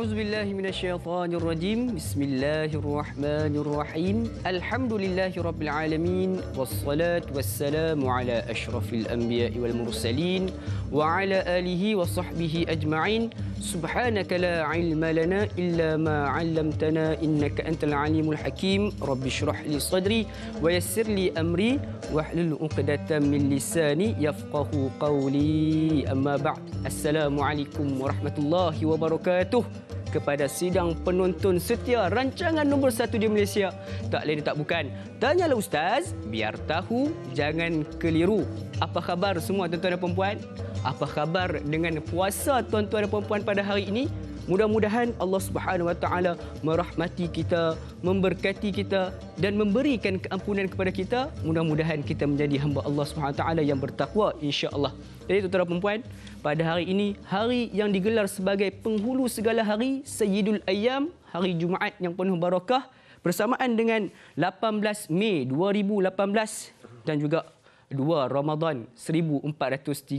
أعوذ بالله من الشيطان الرجيم بسم الله الرحمن الرحيم الحمد لله رب العالمين والصلاة والسلام على أشرف الأنبياء والمرسلين وعلى آله وصحبه أجمعين سبحانك لا علم لنا إلا ما علمتنا إنك أنت العليم الحكيم رب اشرح لي صدري ويسر لي أمري واحلل عقدة من لساني يفقه قولي أما بعد السلام عليكم ورحمة الله وبركاته kepada sidang penonton setia rancangan nombor satu di Malaysia. Tak lain tak bukan. Tanyalah Ustaz, biar tahu jangan keliru. Apa khabar semua tuan-tuan dan perempuan? Apa khabar dengan puasa tuan-tuan dan perempuan pada hari ini? Mudah-mudahan Allah Subhanahu Wa Taala merahmati kita, memberkati kita dan memberikan keampunan kepada kita. Mudah-mudahan kita menjadi hamba Allah Subhanahu Wa Taala yang bertakwa insya-Allah. Jadi tuan-tuan puan pada hari ini hari yang digelar sebagai penghulu segala hari Sayyidul Ayyam, hari Jumaat yang penuh barakah bersamaan dengan 18 Mei 2018 dan juga 2 Ramadan 1439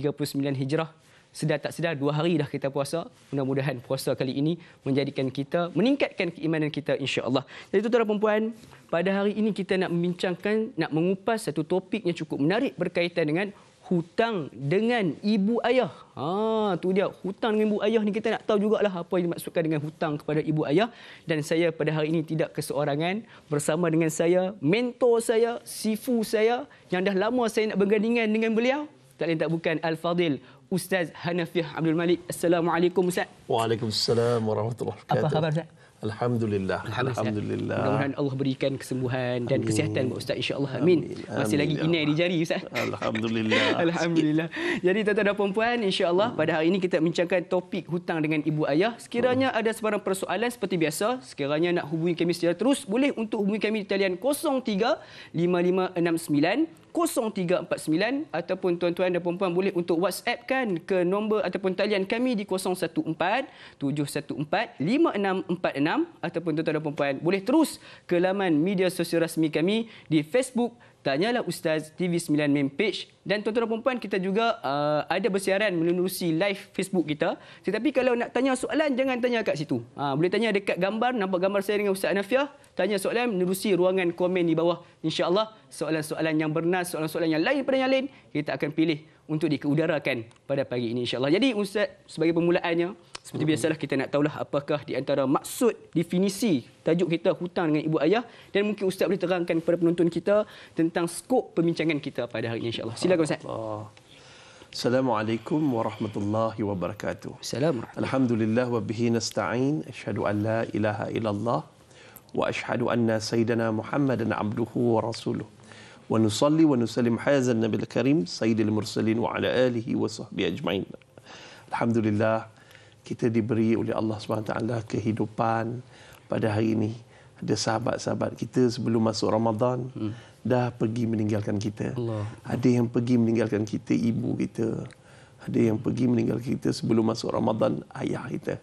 Hijrah sedar tak sedar dua hari dah kita puasa mudah-mudahan puasa kali ini menjadikan kita meningkatkan keimanan kita insya-Allah. Jadi tuan-tuan perempuan, pada hari ini kita nak membincangkan nak mengupas satu topik yang cukup menarik berkaitan dengan hutang dengan ibu ayah. Ha tu dia hutang dengan ibu ayah ni kita nak tahu juga lah apa yang dimaksudkan dengan hutang kepada ibu ayah dan saya pada hari ini tidak keseorangan bersama dengan saya mentor saya sifu saya yang dah lama saya nak bergandingan dengan beliau tak lain tak bukan Al Fadil Ustaz Hanafiah Abdul Malik. Assalamualaikum Ustaz. Waalaikumsalam warahmatullahi wabarakatuh. Apa khabar Ustaz? Alhamdulillah. Alhamdulillah. Mudah-mudahan Allah berikan kesembuhan dan Amin. kesihatan buat Ustaz insya-Allah. Amin. Amin. Masih lagi ya inai di jari Ustaz. Alhamdulillah. Alhamdulillah. Jadi tuan-tuan dan puan-puan, insya-Allah hmm. pada hari ini kita bincangkan topik hutang dengan ibu ayah. Sekiranya hmm. ada sebarang persoalan seperti biasa, sekiranya nak hubungi kami secara terus, boleh untuk hubungi kami di talian 03 5569 0349 ataupun tuan-tuan dan puan-puan boleh untuk WhatsAppkan ke nombor ataupun talian kami di 014 714 5646 ataupun tuan-tuan dan puan-puan boleh terus ke laman media sosial rasmi kami di Facebook Tanyalah Ustaz TV9 main page. Dan tuan-tuan dan perempuan, kita juga uh, ada bersiaran melalui live Facebook kita. Tetapi kalau nak tanya soalan, jangan tanya kat situ. Ha, boleh tanya dekat gambar, nampak gambar saya dengan Ustaz Anafiah. Tanya soalan melalui ruangan komen di bawah. InsyaAllah, soalan-soalan yang bernas, soalan-soalan yang lain pada yang lain, kita akan pilih untuk dikeudarakan pada pagi ini insyaAllah. Jadi Ustaz, sebagai permulaannya, seperti biasalah kita nak tahulah apakah di antara maksud definisi tajuk kita hutang dengan ibu ayah dan mungkin ustaz boleh terangkan kepada penonton kita tentang skop perbincangan kita pada hari ini Insya Allah Silakan ustaz. Assalamualaikum warahmatullahi wabarakatuh. Assalamualaikum. Alhamdulillah wa bihi nasta'in asyhadu an la ilaha illallah wa asyhadu anna sayyidina Muhammadan abduhu wa rasuluh. Wa nusalli wa nusallim hazan nabil karim sayyidil mursalin wa ala alihi wa sahbihi ajmain. Alhamdulillah kita diberi oleh Allah SWT kehidupan pada hari ini. Ada sahabat-sahabat kita sebelum masuk Ramadan hmm. dah pergi meninggalkan kita. Allah. Ada yang pergi meninggalkan kita, ibu kita. Ada yang pergi meninggalkan kita sebelum masuk Ramadan, ayah kita.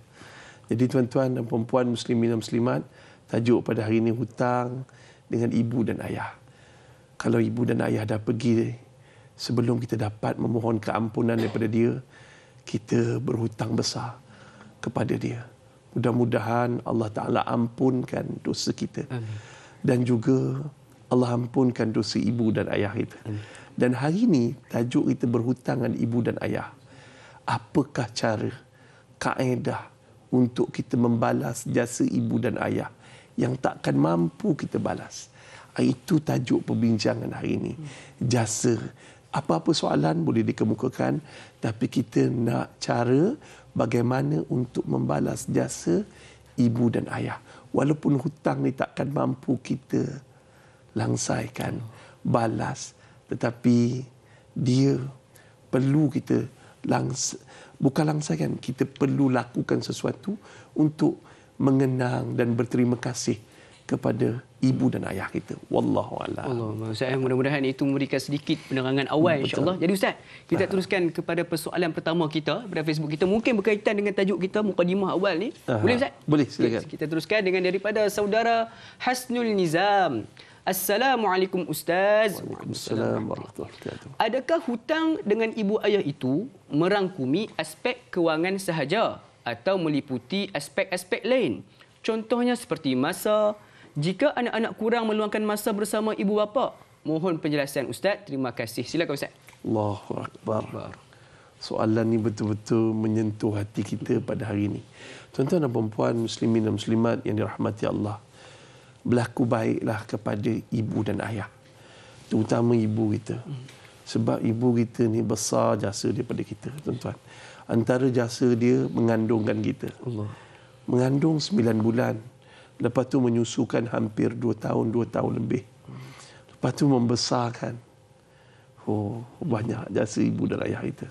Jadi tuan-tuan dan perempuan muslimin dan muslimat, tajuk pada hari ini hutang dengan ibu dan ayah. Kalau ibu dan ayah dah pergi sebelum kita dapat memohon keampunan daripada dia, kita berhutang besar kepada dia. Mudah-mudahan Allah Ta'ala ampunkan dosa kita. Dan juga Allah ampunkan dosa ibu dan ayah kita. Dan hari ini tajuk kita berhutang dengan ibu dan ayah. Apakah cara, kaedah untuk kita membalas jasa ibu dan ayah yang takkan mampu kita balas. Itu tajuk perbincangan hari ini. Jasa. Apa-apa soalan boleh dikemukakan. Tapi kita nak cara bagaimana untuk membalas jasa ibu dan ayah. Walaupun hutang ni takkan mampu kita langsaikan, balas. Tetapi dia perlu kita langs bukan langsaikan, kita perlu lakukan sesuatu untuk mengenang dan berterima kasih kepada ibu dan ayah kita. Wallahu a'lam. Allah, saya eh, mudah-mudahan itu memberikan sedikit penerangan awal insya-Allah. Jadi Ustaz, kita Aha. teruskan kepada persoalan pertama kita pada Facebook kita mungkin berkaitan dengan tajuk kita mukadimah awal ni. Aha. Boleh Ustaz? Boleh, silakan. Kita, teruskan dengan daripada saudara Hasnul Nizam. Assalamualaikum Ustaz. Waalaikumsalam warahmatullahi wabarakatuh. Adakah hutang dengan ibu ayah itu merangkumi aspek kewangan sahaja atau meliputi aspek-aspek lain? Contohnya seperti masa, jika anak-anak kurang meluangkan masa bersama ibu bapa, mohon penjelasan Ustaz. Terima kasih. Silakan Ustaz. Allahu Akbar. Soalan ini betul-betul menyentuh hati kita pada hari ini. Tuan-tuan dan perempuan, muslimin dan muslimat yang dirahmati Allah. Berlaku baiklah kepada ibu dan ayah. Terutama ibu kita. Sebab ibu kita ni besar jasa daripada kita, tuan-tuan. Antara jasa dia mengandungkan kita. Allah. Mengandung sembilan bulan. Lepas tu menyusukan hampir dua tahun, dua tahun lebih. Lepas tu membesarkan. Oh, banyak jasa ibu dan ayah kita.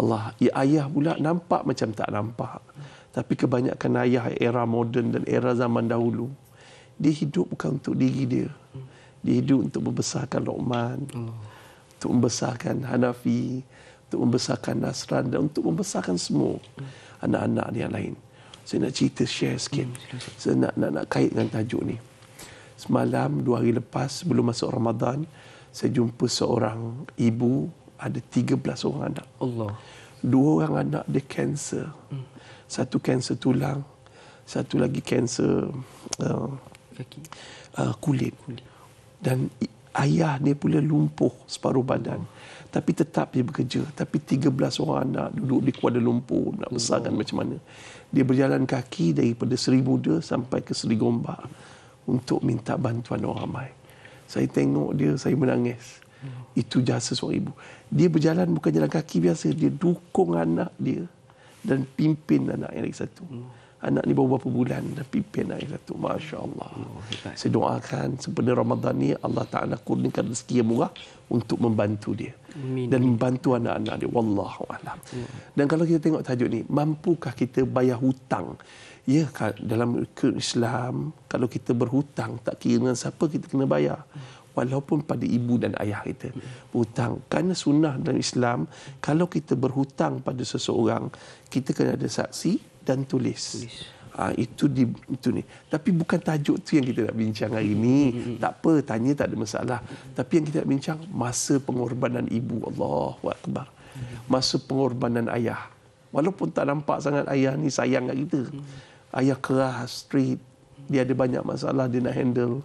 Allah, ya ayah pula nampak macam tak nampak. Tapi kebanyakan ayah era moden dan era zaman dahulu, dia hidup bukan untuk diri dia. Dia hidup untuk membesarkan Luqman, untuk membesarkan Hanafi, untuk membesarkan Nasran dan untuk membesarkan semua anak-anak yang lain. Saya nak cerita share sikit. Hmm, saya nak, nak, nak kait dengan tajuk ni. Semalam, dua hari lepas, sebelum masuk Ramadan, saya jumpa seorang ibu, ada 13 orang anak. Allah. Dua orang anak dia kanser. Hmm. Satu kanser tulang, satu lagi kanser uh, uh, kulit. Dan ayah dia pula lumpuh separuh badan. Hmm. Tapi tetap dia bekerja. Tapi 13 orang anak duduk di Kuala Lumpur nak besarkan Allah. macam mana dia berjalan kaki daripada Seri Muda sampai ke Seri Gombak untuk minta bantuan orang ramai. Saya tengok dia, saya menangis. Itu jasa seorang ibu. Dia berjalan bukan jalan kaki biasa, dia dukung anak dia dan pimpin anak yang lagi satu anak ni baru berapa bulan dah pimpin air satu masya Allah oh, saya doakan sebelum Ramadan ni Allah Ta'ala kurniakan rezeki yang murah untuk membantu dia dan membantu anak-anak dia wallahu alam hmm. dan kalau kita tengok tajuk ni mampukah kita bayar hutang ya dalam Islam kalau kita berhutang tak kira dengan siapa kita kena bayar walaupun pada ibu dan ayah kita hutang. kerana sunnah dalam Islam kalau kita berhutang pada seseorang kita kena ada saksi dan tulis. tulis. Ha, itu di itu ni. Tapi bukan tajuk tu yang kita nak bincang hari ini. Mm-hmm. Tak apa, tanya tak ada masalah. Tapi yang kita nak bincang masa pengorbanan ibu Allahu akbar. Mm-hmm. Masa pengorbanan ayah. Walaupun tak nampak sangat ayah ni sayang kat kita. Mm-hmm. Ayah keras, straight. Dia ada banyak masalah dia nak handle.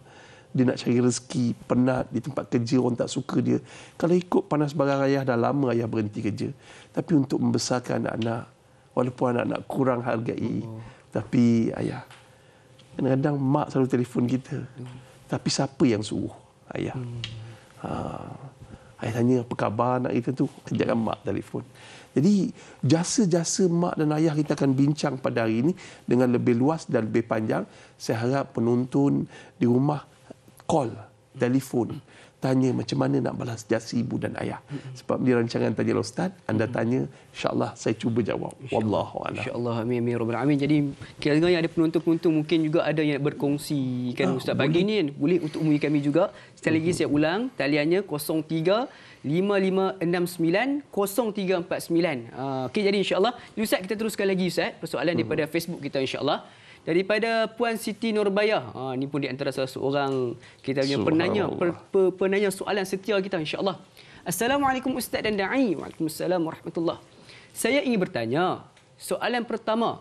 Dia nak cari rezeki, penat di tempat kerja orang tak suka dia. Kalau ikut panas barang ayah dah lama ayah berhenti kerja. Tapi untuk membesarkan anak-anak, walaupun anak-anak kurang hargai. Oh. Tapi ayah, kadang-kadang mak selalu telefon kita. Hmm. Tapi siapa yang suruh ayah? Hmm. Ha. Ayah tanya apa khabar anak kita tu? Kejapkan mak telefon. Jadi jasa-jasa mak dan ayah kita akan bincang pada hari ini dengan lebih luas dan lebih panjang. Saya harap penonton di rumah call, telefon. Hmm tanya macam mana nak balas jasa ibu dan ayah. Sebab di rancangan tanya lah Ustaz, anda tanya, insya Allah saya cuba jawab. Wallahu a'lam. InsyaAllah, amin, amin, rabbal alamin. Jadi, kira dengar yang ada penonton-penonton mungkin juga ada yang berkongsi. Kan, ah, Ustaz, ah, pagi ini kan, boleh untuk umumi kami juga. Sekali lagi mm-hmm. saya ulang, taliannya 03 5569-0349. Ah, okey, jadi insyaAllah. Ustaz, kita teruskan lagi Ustaz. Persoalan mm-hmm. daripada Facebook kita insyaAllah daripada Puan Siti Nurbayah. Ha ni pun di antara salah seorang kita punya penanya per, per, penanya soalan setia kita insya-Allah. Assalamualaikum Ustaz dan dai. Waalaikumsalam warahmatullahi. Saya ingin bertanya, soalan pertama,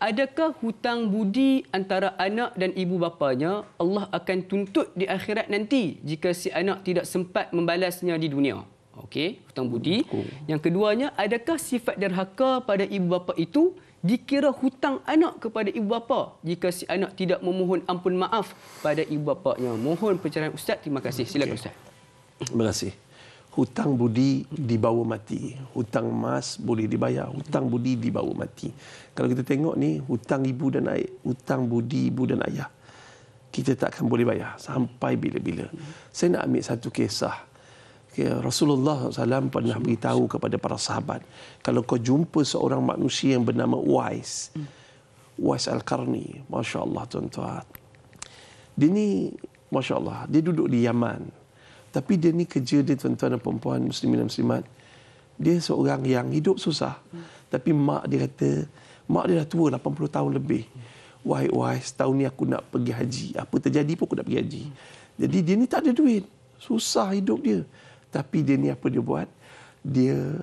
adakah hutang budi antara anak dan ibu bapanya Allah akan tuntut di akhirat nanti jika si anak tidak sempat membalasnya di dunia? Okey, hutang budi. Yang keduanya, adakah sifat derhaka pada ibu bapa itu dikira hutang anak kepada ibu bapa jika si anak tidak memohon ampun maaf pada ibu bapanya. Mohon perceraian Ustaz. Terima kasih. Silakan okay. Ustaz. Terima kasih. Hutang budi dibawa mati. Hutang emas boleh dibayar. Hutang budi dibawa mati. Kalau kita tengok ni, hutang ibu dan ayah, hutang budi ibu dan ayah, kita tak akan boleh bayar sampai bila-bila. Saya nak ambil satu kisah. Ya, Rasulullah SAW pernah beritahu kepada para sahabat, kalau kau jumpa seorang manusia yang bernama Uwais, hmm. Uwais Al-Qarni, Masya Allah tuan-tuan. Dia ni, Masya Allah, dia duduk di Yaman. Tapi dia ni kerja dia tuan-tuan dan perempuan, muslimin dan muslimat. Dia seorang yang hidup susah. Hmm. Tapi mak dia kata, mak dia dah tua, 80 tahun lebih. Wahai Uwais, tahun ni aku nak pergi haji. Apa terjadi pun aku nak pergi haji. Hmm. Jadi dia ni tak ada duit. Susah hidup dia. Tapi dia ni apa dia buat? Dia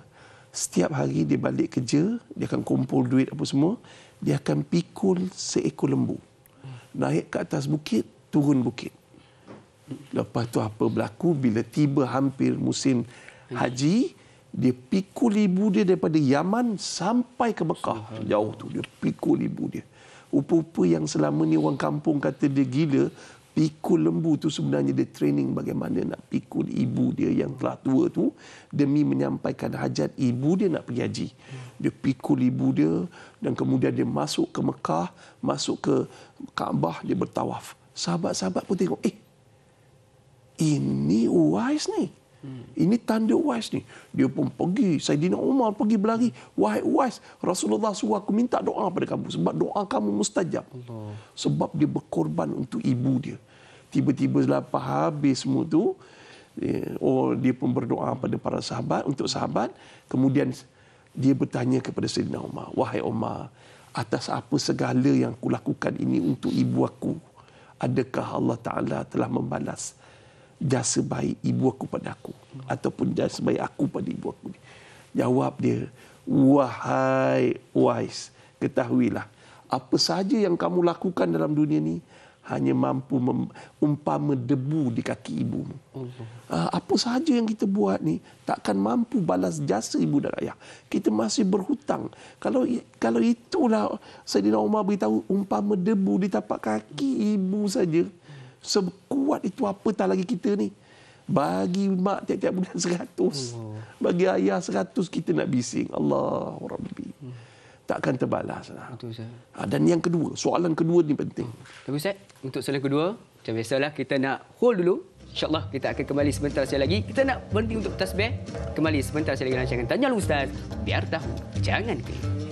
setiap hari dia balik kerja, dia akan kumpul duit apa semua, dia akan pikul seekor lembu. Naik ke atas bukit, turun bukit. Lepas tu apa berlaku bila tiba hampir musim haji, dia pikul ibu dia daripada Yaman sampai ke Mekah. Jauh tu dia pikul ibu dia. Upu-upu yang selama ni orang kampung kata dia gila, pikul lembu tu sebenarnya dia training bagaimana nak pikul ibu dia yang telah tua tu demi menyampaikan hajat ibu dia nak pergi haji. Dia pikul ibu dia dan kemudian dia masuk ke Mekah, masuk ke Kaabah, dia bertawaf. Sahabat-sahabat pun tengok, eh, ini wise ni. Hmm. Ini tanda Uwais ni. Dia pun pergi. Saidina Umar pergi berlari. Wahai Uwais, Rasulullah suruh aku minta doa pada kamu. Sebab doa kamu mustajab. Allah. Sebab dia berkorban untuk ibu dia. Tiba-tiba selepas habis semua tu, oh, dia pun berdoa pada para sahabat, untuk sahabat. Kemudian dia bertanya kepada Saidina Umar. Wahai Umar, atas apa segala yang lakukan ini untuk ibu aku? Adakah Allah Ta'ala telah membalas? jasa baik ibu aku pada aku hmm. ataupun jasa baik aku pada ibu aku ni jawab dia wahai wise ketahuilah apa sahaja yang kamu lakukan dalam dunia ni hanya mampu mem- umpama debu di kaki ibumu. Uh, apa sahaja yang kita buat ni takkan mampu balas jasa ibu dan ayah. Kita masih berhutang. Kalau kalau itulah Saidina Umar beritahu umpama debu di tapak kaki ibu saja sekuat itu apa apatah lagi kita ni. Bagi mak tiap-tiap bulan seratus. Oh. Bagi ayah seratus kita nak bising. Allah Rabbi. Takkan terbalas lah. Ha, dan yang kedua, soalan kedua ni penting. Tapi Ustaz, untuk soalan kedua, macam biasalah kita nak hold dulu. InsyaAllah kita akan kembali sebentar saya lagi. Kita nak berhenti untuk tasbih. Kembali sebentar saya lagi rancangan. Tanya Ustaz, biar tahu. Jangan kering.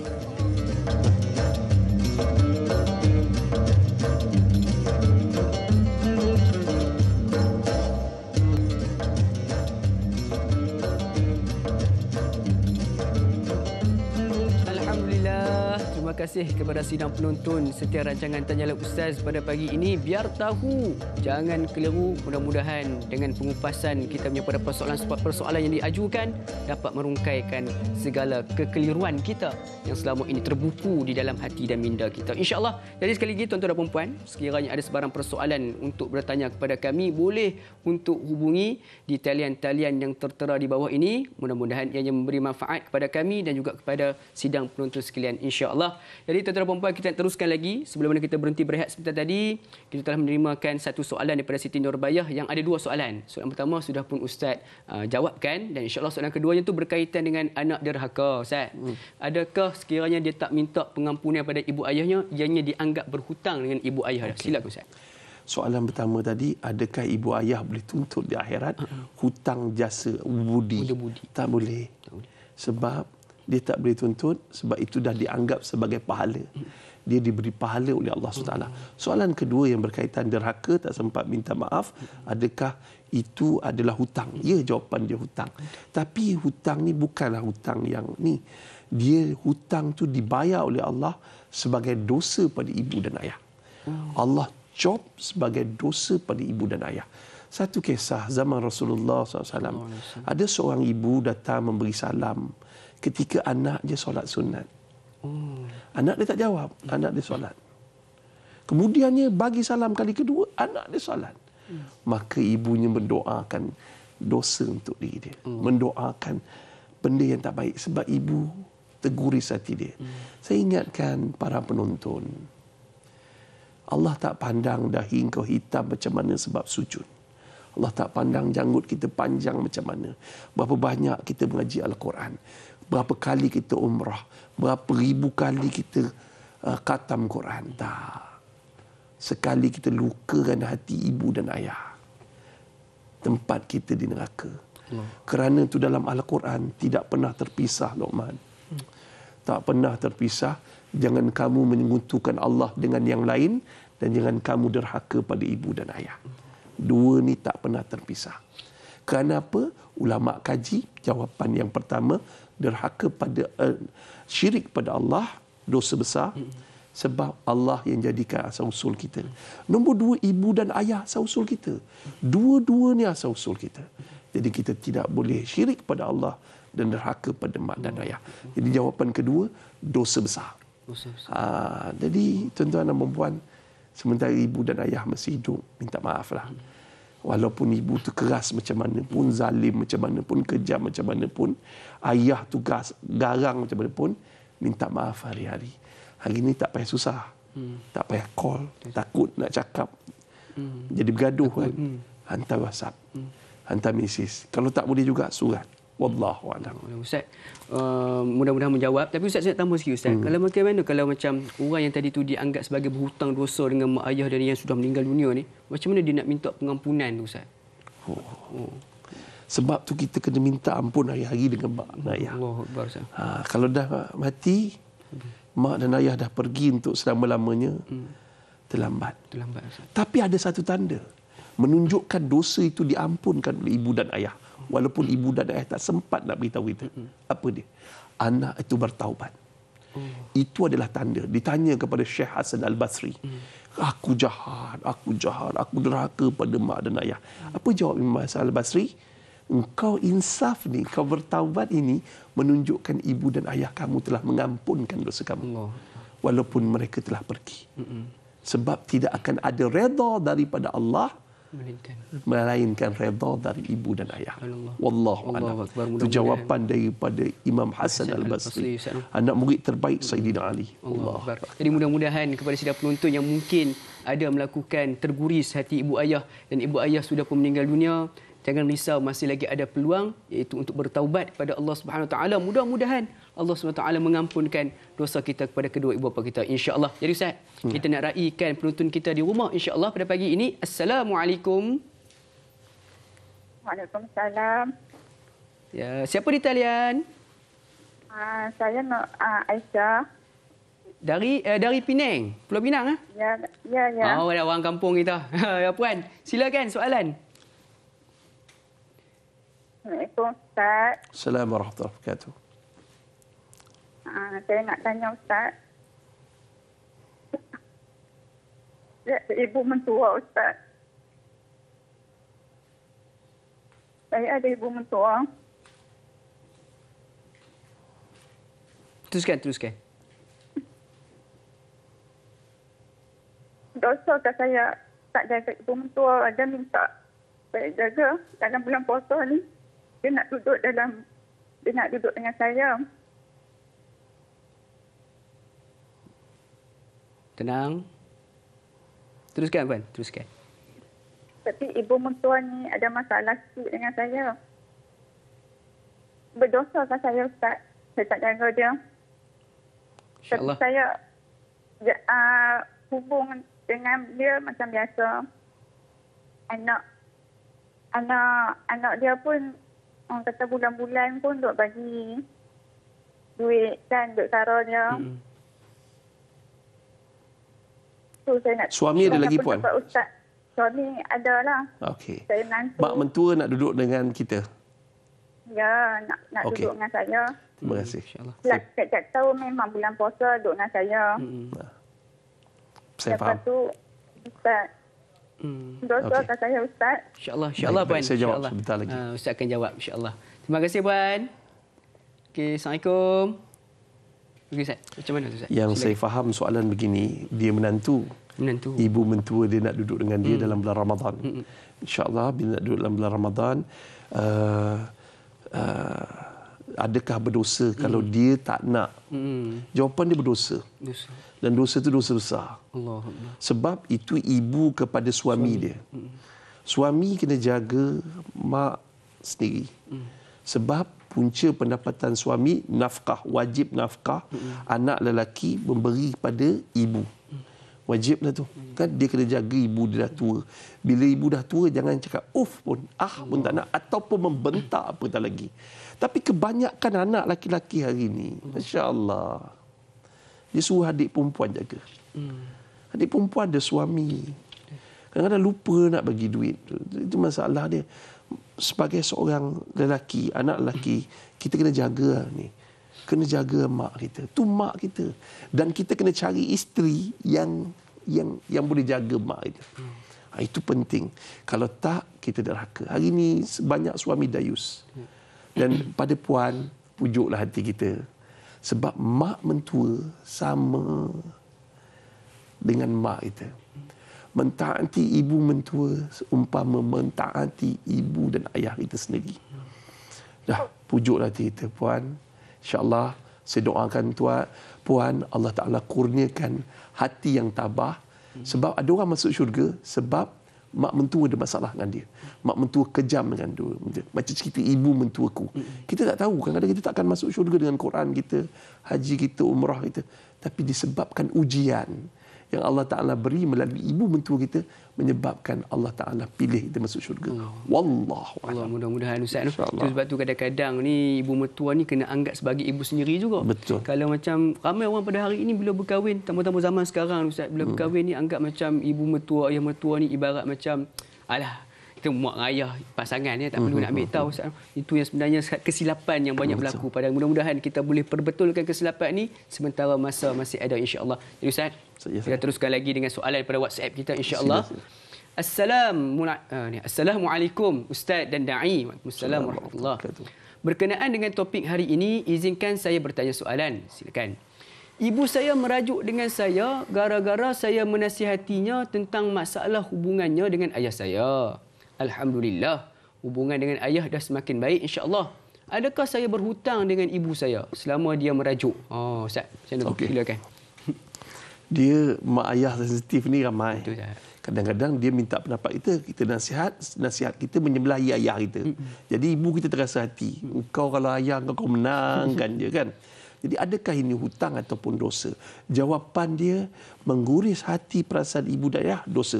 kasih kepada sidang penonton setiap rancangan Tanya Lab Ustaz pada pagi ini. Biar tahu, jangan keliru mudah-mudahan dengan pengupasan kita punya pada persoalan sebab persoalan yang diajukan dapat merungkaikan segala kekeliruan kita yang selama ini terbuku di dalam hati dan minda kita. InsyaAllah. Jadi sekali lagi tuan-tuan dan perempuan, sekiranya ada sebarang persoalan untuk bertanya kepada kami, boleh untuk hubungi di talian-talian yang tertera di bawah ini. Mudah-mudahan ianya memberi manfaat kepada kami dan juga kepada sidang penonton sekalian Insyaallah. Jadi tuan-tuan perempuan kita nak teruskan lagi sebelum mana kita berhenti berehat sebentar tadi kita telah menerimakan satu soalan daripada Siti Nurbayah yang ada dua soalan. Soalan pertama sudah pun ustaz uh, jawabkan dan insya-Allah soalan keduanya tu berkaitan dengan anak derhaka ustaz. Hmm. Adakah sekiranya dia tak minta pengampunan pada ibu ayahnya ianya dianggap berhutang dengan ibu ayah okay. Silakan ustaz. Soalan pertama tadi adakah ibu ayah boleh tuntut di akhirat hmm. hutang jasa budi? budi. Tak boleh. Tak boleh. Sebab dia tak boleh tuntut sebab itu dah dianggap sebagai pahala. Dia diberi pahala oleh Allah SWT. Soalan kedua yang berkaitan derhaka tak sempat minta maaf, adakah itu adalah hutang? Ya, jawapan dia hutang. Tapi hutang ni bukanlah hutang yang ni. Dia hutang tu dibayar oleh Allah sebagai dosa pada ibu dan ayah. Allah cop sebagai dosa pada ibu dan ayah. Satu kisah zaman Rasulullah SAW. Ada seorang ibu datang memberi salam ketika anak dia solat sunat. Hmm. Anak dia tak jawab, hmm. anak dia solat. Kemudiannya bagi salam kali kedua, anak dia solat. Hmm. Maka ibunya mendoakan dosa untuk diri dia. Hmm. Mendoakan benda yang tak baik sebab ibu teguris hati dia. Hmm. Saya ingatkan para penonton. Allah tak pandang dahi kau hitam macam mana sebab sujud. Allah tak pandang janggut kita panjang macam mana. Berapa banyak kita mengaji Al-Quran berapa kali kita umrah, berapa ribu kali kita uh, katam Quran. Tak. Sekali kita lukakan hati ibu dan ayah. Tempat kita di neraka. Allah. Kerana itu dalam Al-Quran tidak pernah terpisah, Luqman. Hmm. Tak pernah terpisah. Jangan kamu menyengutukan Allah dengan yang lain dan jangan kamu derhaka pada ibu dan ayah. Dua ni tak pernah terpisah. Kenapa? Ulama kaji jawapan yang pertama derhaka pada uh, syirik pada Allah dosa besar sebab Allah yang jadikan asal usul kita. Nombor dua, ibu dan ayah asal usul kita. Dua-dua ni asal usul kita. Jadi kita tidak boleh syirik pada Allah dan derhaka pada mak dan ayah. Jadi jawapan kedua, dosa besar. Dosa ah, jadi tuan-tuan dan perempuan, sementara ibu dan ayah masih hidup, minta maaflah Hmm. Walaupun ibu tu keras macam mana pun, zalim macam mana pun, kejam macam mana pun, ayah tu gas, garang macam mana pun, minta maaf hari-hari. Hari ini tak payah susah. Hmm. Tak payah call, takut nak cakap. Hmm. Jadi bergaduh takut. kan. Hmm. Hantar WhatsApp. Hmm. Hantar mesej. Kalau tak boleh juga surat wallahu alam. Ya, ustaz, uh, mudah-mudahan menjawab tapi ustaz saya nak tambah sikit ustaz. Hmm. Kalau macam mana kalau macam orang yang tadi tu dianggap sebagai berhutang dosa dengan mak ayah dan yang sudah meninggal dunia ni, macam mana dia nak minta pengampunan tu ustaz? Oh. oh. Sebab tu kita kena minta ampun hari-hari dengan mak dan ayah. Allah akbar ustaz. Ha, kalau dah mati hmm. mak dan ayah dah pergi untuk selama-lamanya, hmm. terlambat. Terlambat ustaz. Tapi ada satu tanda menunjukkan dosa itu diampunkan oleh ibu dan ayah walaupun ibu dan ayah tak sempat nak beritahu kita apa dia anak itu bertaubat itu adalah tanda ditanya kepada Syekh Hasan Al-Basri aku jahat aku jahat aku deraka pada mak dan ayah apa jawab Imam Hasan Al-Basri engkau insaf ni kau bertaubat ini menunjukkan ibu dan ayah kamu telah mengampunkan dosa kamu walaupun mereka telah pergi sebab tidak akan ada redha daripada Allah melainkan reda dari ibu dan ayah. Wallahu a'lam. Allah itu jawapan daripada Imam Hassan Al-Basri. Anak murid terbaik Sayyidina Ali. Allah. Jadi mudah-mudahan kepada sidang penonton yang mungkin ada melakukan terguris hati ibu ayah dan ibu ayah sudah pun meninggal dunia, jangan risau masih lagi ada peluang iaitu untuk bertaubat kepada Allah Subhanahu Wa Taala. Mudah-mudahan Allah SWT mengampunkan dosa kita kepada kedua ibu bapa kita insyaallah. Jadi Ustaz, hmm. kita nak raikan penonton kita di rumah insyaallah pada pagi ini. Assalamualaikum. Waalaikumsalam. Ya, siapa di talian? Uh, saya nak uh, Aisyah. Dari uh, dari Pinang, Pulau Pinang ah? Ya, ya, ya. Oh, ada orang kampung kita. ya puan, silakan soalan. Assalamualaikum Ustaz. Assalamualaikum warahmatullahi wabarakatuh. Ah, saya nak tanya Ustaz. ya Ibu mentua Ustaz. Saya ada ibu mentua. Teruskan, teruskan. Dosa kat saya tak jaga ibu mentua. Dia minta saya jaga dalam bulan puasa ni. Dia nak duduk dalam, dia nak duduk dengan saya. Tenang. Teruskan Puan, teruskan. Tapi ibu mentua ni ada masalah sikit dengan saya. Berdosa kan saya Ustaz? Saya tak jaga dia. InsyaAllah. Tapi saya ja, ya, uh, ah, hubung dengan dia macam biasa. Anak anak anak dia pun orang kata bulan-bulan pun duk bagi duit kan duk cara dia. Mm-hmm tu saya nak suami ada lagi puan ustaz suami ada lah okey saya nanti mak mentua nak duduk dengan kita ya nak nak okay. duduk dengan saya terima kasih insyaallah tak tak tahu memang bulan puasa duduk dengan saya hmm. hmm. saya Lepas faham tu, ustaz Hmm. Dosa okay. saya Ustaz. InsyaAllah. InsyaAllah Puan. Saya jawab insya sebentar lagi. Uh, Ustaz akan jawab insyaAllah. Terima kasih Puan. Okay, Assalamualaikum. Okay, Ustaz, macam mana Ustaz? Yang Silakan. saya faham soalan begini, dia menantu Menantu. Ibu mentua dia nak duduk dengan dia hmm. dalam bulan Ramadan. Hmm. hmm. InsyaAllah bila nak duduk dalam bulan Ramadan, uh, uh, adakah berdosa hmm. kalau dia tak nak? Hmm, hmm. Jawapan dia berdosa. Dosa. Dan dosa itu dosa besar. Allah. Sebab itu ibu kepada suami, suami. dia. Hmm, hmm. Suami kena jaga mak sendiri. Hmm. Sebab punca pendapatan suami, nafkah, wajib nafkah, hmm. anak lelaki memberi kepada ibu. Wajiblah tu. Kan dia kena jaga ibu dia dah tua. Bila ibu dah tua jangan cakap uf pun, ah pun tak nak ataupun membentak apa tak lagi. Tapi kebanyakan anak laki-laki hari ini, masya-Allah. Dia suruh adik perempuan jaga. Hmm. Adik perempuan ada suami. Kadang-kadang lupa nak bagi duit. Itu masalah dia. Sebagai seorang lelaki, anak lelaki, kita kena jaga ni kena jaga mak kita. Tu mak kita. Dan kita kena cari isteri yang yang yang boleh jaga mak kita. Ha, itu penting. Kalau tak, kita derhaka. Hari ini banyak suami dayus. Dan pada puan, pujuklah hati kita. Sebab mak mentua sama dengan mak kita. Mentaati ibu mentua seumpama mentaati ibu dan ayah kita sendiri. Dah, pujuklah hati kita, puan. InsyaAllah saya doakan tuan, puan Allah Ta'ala kurniakan hati yang tabah. Sebab ada orang masuk syurga sebab mak mentua ada masalah dengan dia. Mak mentua kejam dengan dia. Macam cerita ibu mentuaku. Kita tak tahu. kan? kadang kita tak akan masuk syurga dengan Quran kita, haji kita, umrah kita. Tapi disebabkan Ujian yang Allah Ta'ala beri melalui ibu mentua kita menyebabkan Allah Ta'ala pilih kita masuk syurga. Hmm. Wallahu Allah mudah-mudahan Ustaz. Itu sebab tu kadang-kadang ni ibu mertua ni kena anggap sebagai ibu sendiri juga. Betul. Kalau macam ramai orang pada hari ini bila berkahwin, tamu-tamu zaman sekarang Ustaz, bila hmm. berkahwin ni anggap macam ibu mertua, ayah mertua ni ibarat macam alah kita muak ayah pasangan ya tak perlu hmm nak hmm, ambil tahu Ustaz. Hmm. itu yang sebenarnya kesilapan yang banyak berlaku pada mudah-mudahan kita boleh perbetulkan kesilapan ni sementara masa masih ada insya-Allah. Jadi Ustaz, Ustaz, ya, kita teruskan lagi dengan soalan pada WhatsApp kita insya-Allah. Eh, Assalamualaikum Ustaz dan Da'i Assalamualaikum warahmatullahi Berkenaan dengan topik hari ini Izinkan saya bertanya soalan Silakan Ibu saya merajuk dengan saya Gara-gara saya menasihatinya Tentang masalah hubungannya dengan ayah saya Alhamdulillah, hubungan dengan ayah dah semakin baik insya-Allah. Adakah saya berhutang dengan ibu saya selama dia merajuk? Oh, Ustaz, macam mana? Okay. Silakan. Dia mak ayah sensitif ni ramai. Betul tak? Kadang-kadang dia minta pendapat kita, kita nasihat, nasihat kita menyebelahi ayah kita. Hmm. Jadi ibu kita terasa hati. Kau kalau ayah kau, kau menangkan dia kan. Jadi adakah ini hutang ataupun dosa? Jawapan dia, mengguris hati perasaan ibu dan ayah, dosa.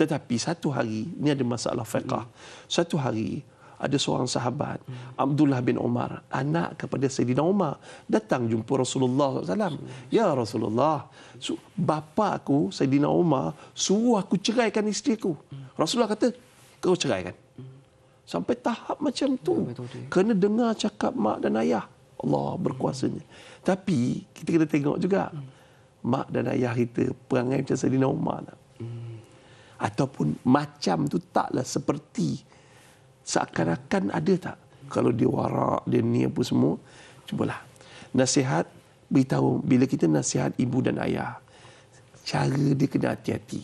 Tetapi satu hari, ini ada masalah fiqah. Hmm. Satu hari, ada seorang sahabat, hmm. Abdullah bin Umar, anak kepada Sayyidina Umar, datang jumpa Rasulullah SAW. Ya Rasulullah, su- bapa aku Sayyidina Umar suruh aku ceraikan isteri aku. Hmm. Rasulullah kata, kau ceraikan. Sampai tahap macam tu. Ya. Kena dengar cakap mak dan ayah. Allah berkuasanya. Hmm. Tapi kita kena tengok juga. Hmm. Mak dan ayah kita perangai macam Sayyidina Umar. Hmm ataupun macam tu taklah seperti seakan-akan ada tak kalau dia warak dia ni apa semua cubalah nasihat beritahu bila kita nasihat ibu dan ayah cara dia kena hati-hati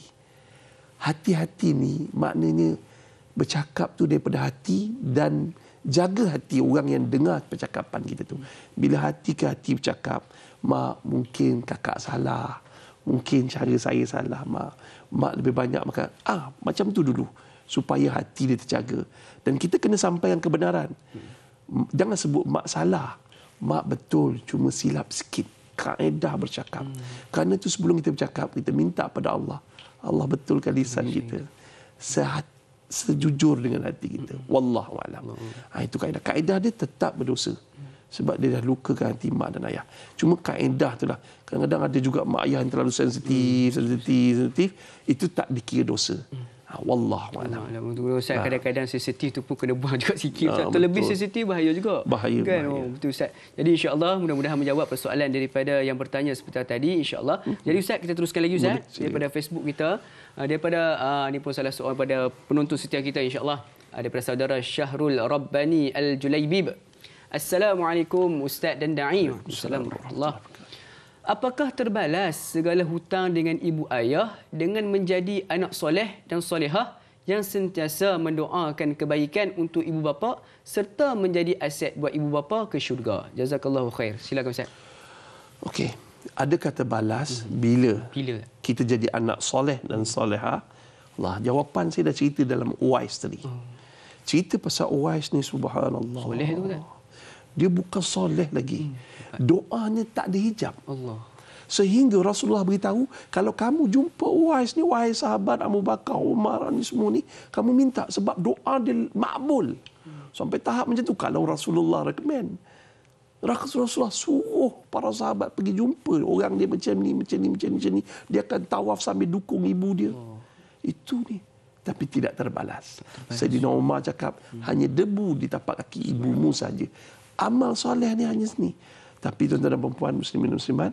hati-hati ni maknanya bercakap tu daripada hati dan jaga hati orang yang dengar percakapan kita tu bila hati ke hati bercakap mak mungkin kakak salah mungkin cara saya salah mak mak lebih banyak makan. Ah, macam tu dulu supaya hati dia terjaga. Dan kita kena sampaikan kebenaran. Jangan sebut mak salah. Mak betul cuma silap sikit. Kaedah bercakap. Kerana tu sebelum kita bercakap, kita minta pada Allah. Allah betulkan lisan kita. Sehat, sejujur dengan hati kita. Hmm. Wallahualam. Hmm. Ah, itu kaedah. Kaedah dia tetap berdosa sebab dia dah lukakan hati mak dan ayah. Cuma kaedah tu lah. Kadang-kadang ada juga mak ayah yang terlalu sensitif, hmm. sensitif, sensitif. Itu tak dikira dosa. Hmm. Ha, Wallah ma'alam. Ustaz, ha. kadang-kadang sensitif tu pun kena buang juga sikit. Ha, lebih sensitif bahaya juga. Bahaya. Kan? bahaya. Oh, betul Ustaz. Jadi insyaAllah mudah-mudahan menjawab persoalan daripada yang bertanya seperti tadi. InsyaAllah. Hmm. Jadi Ustaz, kita teruskan lagi Ustaz. Boleh, daripada Facebook kita. Ha, daripada, uh, ha, ini pun salah seorang pada penonton setia kita insyaAllah. Daripada saudara Syahrul Rabbani Al-Julaibib. Assalamualaikum Ustaz dan Da'i. Assalamualaikum. Apakah terbalas segala hutang dengan ibu ayah dengan menjadi anak soleh dan solehah yang sentiasa mendoakan kebaikan untuk ibu bapa serta menjadi aset buat ibu bapa ke syurga? Jazakallahu khair. Silakan Ustaz. Okey. Ada kata balas bila, bila kita jadi anak soleh dan soleha. Allah jawapan saya dah cerita dalam Uwais tadi. Oh. Cerita pasal Uwais ni subhanallah. Soleh tu kan? dia bukan soleh lagi. Hmm. Doanya tak dihijab. Allah. Sehingga Rasulullah beritahu, kalau kamu jumpa wais ni, wais sahabat Abu Bakar, Umar ni semua ni, kamu minta sebab doa dia makbul. Hmm. Sampai tahap macam tu, kalau Rasulullah rekomen. Rasulullah suruh para sahabat pergi jumpa orang dia macam ni, macam ni, macam ni, macam ni. Dia akan tawaf sambil dukung ibu dia. Itu ni. Tapi tidak terbalas. terbalas. Sayyidina Umar cakap, hmm. hanya debu di tapak kaki ibumu saja. Amal soleh ni hanya sini. Tapi tuan-tuan dan perempuan muslimin dan muslimat,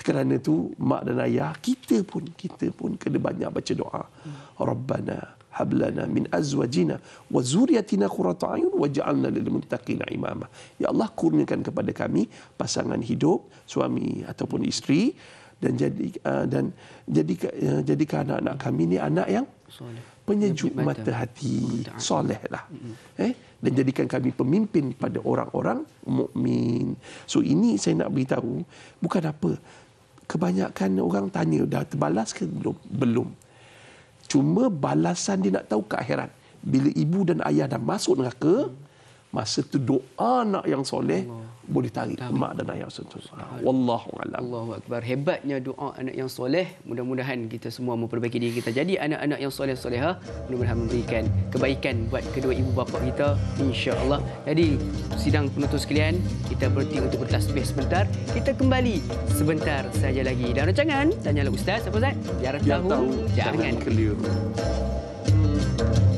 kerana itu mak dan ayah kita pun kita pun kena banyak baca doa. Hmm. Rabbana hablana min azwajina wa zuriyatina qurrata ayun waj'alna lil muttaqina imama. Ya Allah kurniakan kepada kami pasangan hidup, suami ataupun isteri dan jadi ah, dan jadi uh, eh, jadikan anak-anak kami ni anak yang soleh penyejuk mata hati solehlah eh dan jadikan kami pemimpin pada orang-orang mukmin so ini saya nak beritahu bukan apa kebanyakan orang tanya dah terbalas ke belum belum cuma balasan dia nak tahu ke akhirat bila ibu dan ayah dah masuk neraka hmm masa tu doa anak yang soleh Allah. boleh tarik Tari. mak dan ayah sentuh. Wallahu a'lam. Allahu akbar. Hebatnya doa anak yang soleh. Mudah-mudahan kita semua memperbaiki diri kita jadi anak-anak yang soleh soleha. Mudah-mudahan memberikan kebaikan buat kedua ibu bapa kita insya-Allah. Jadi sidang penutup sekalian, kita berhenti untuk bertasbih sebentar. Kita kembali sebentar saja lagi. Dan rancangan tanyalah ustaz apa ustaz? Biar tahu, jangan, jangan keliru. Hmm.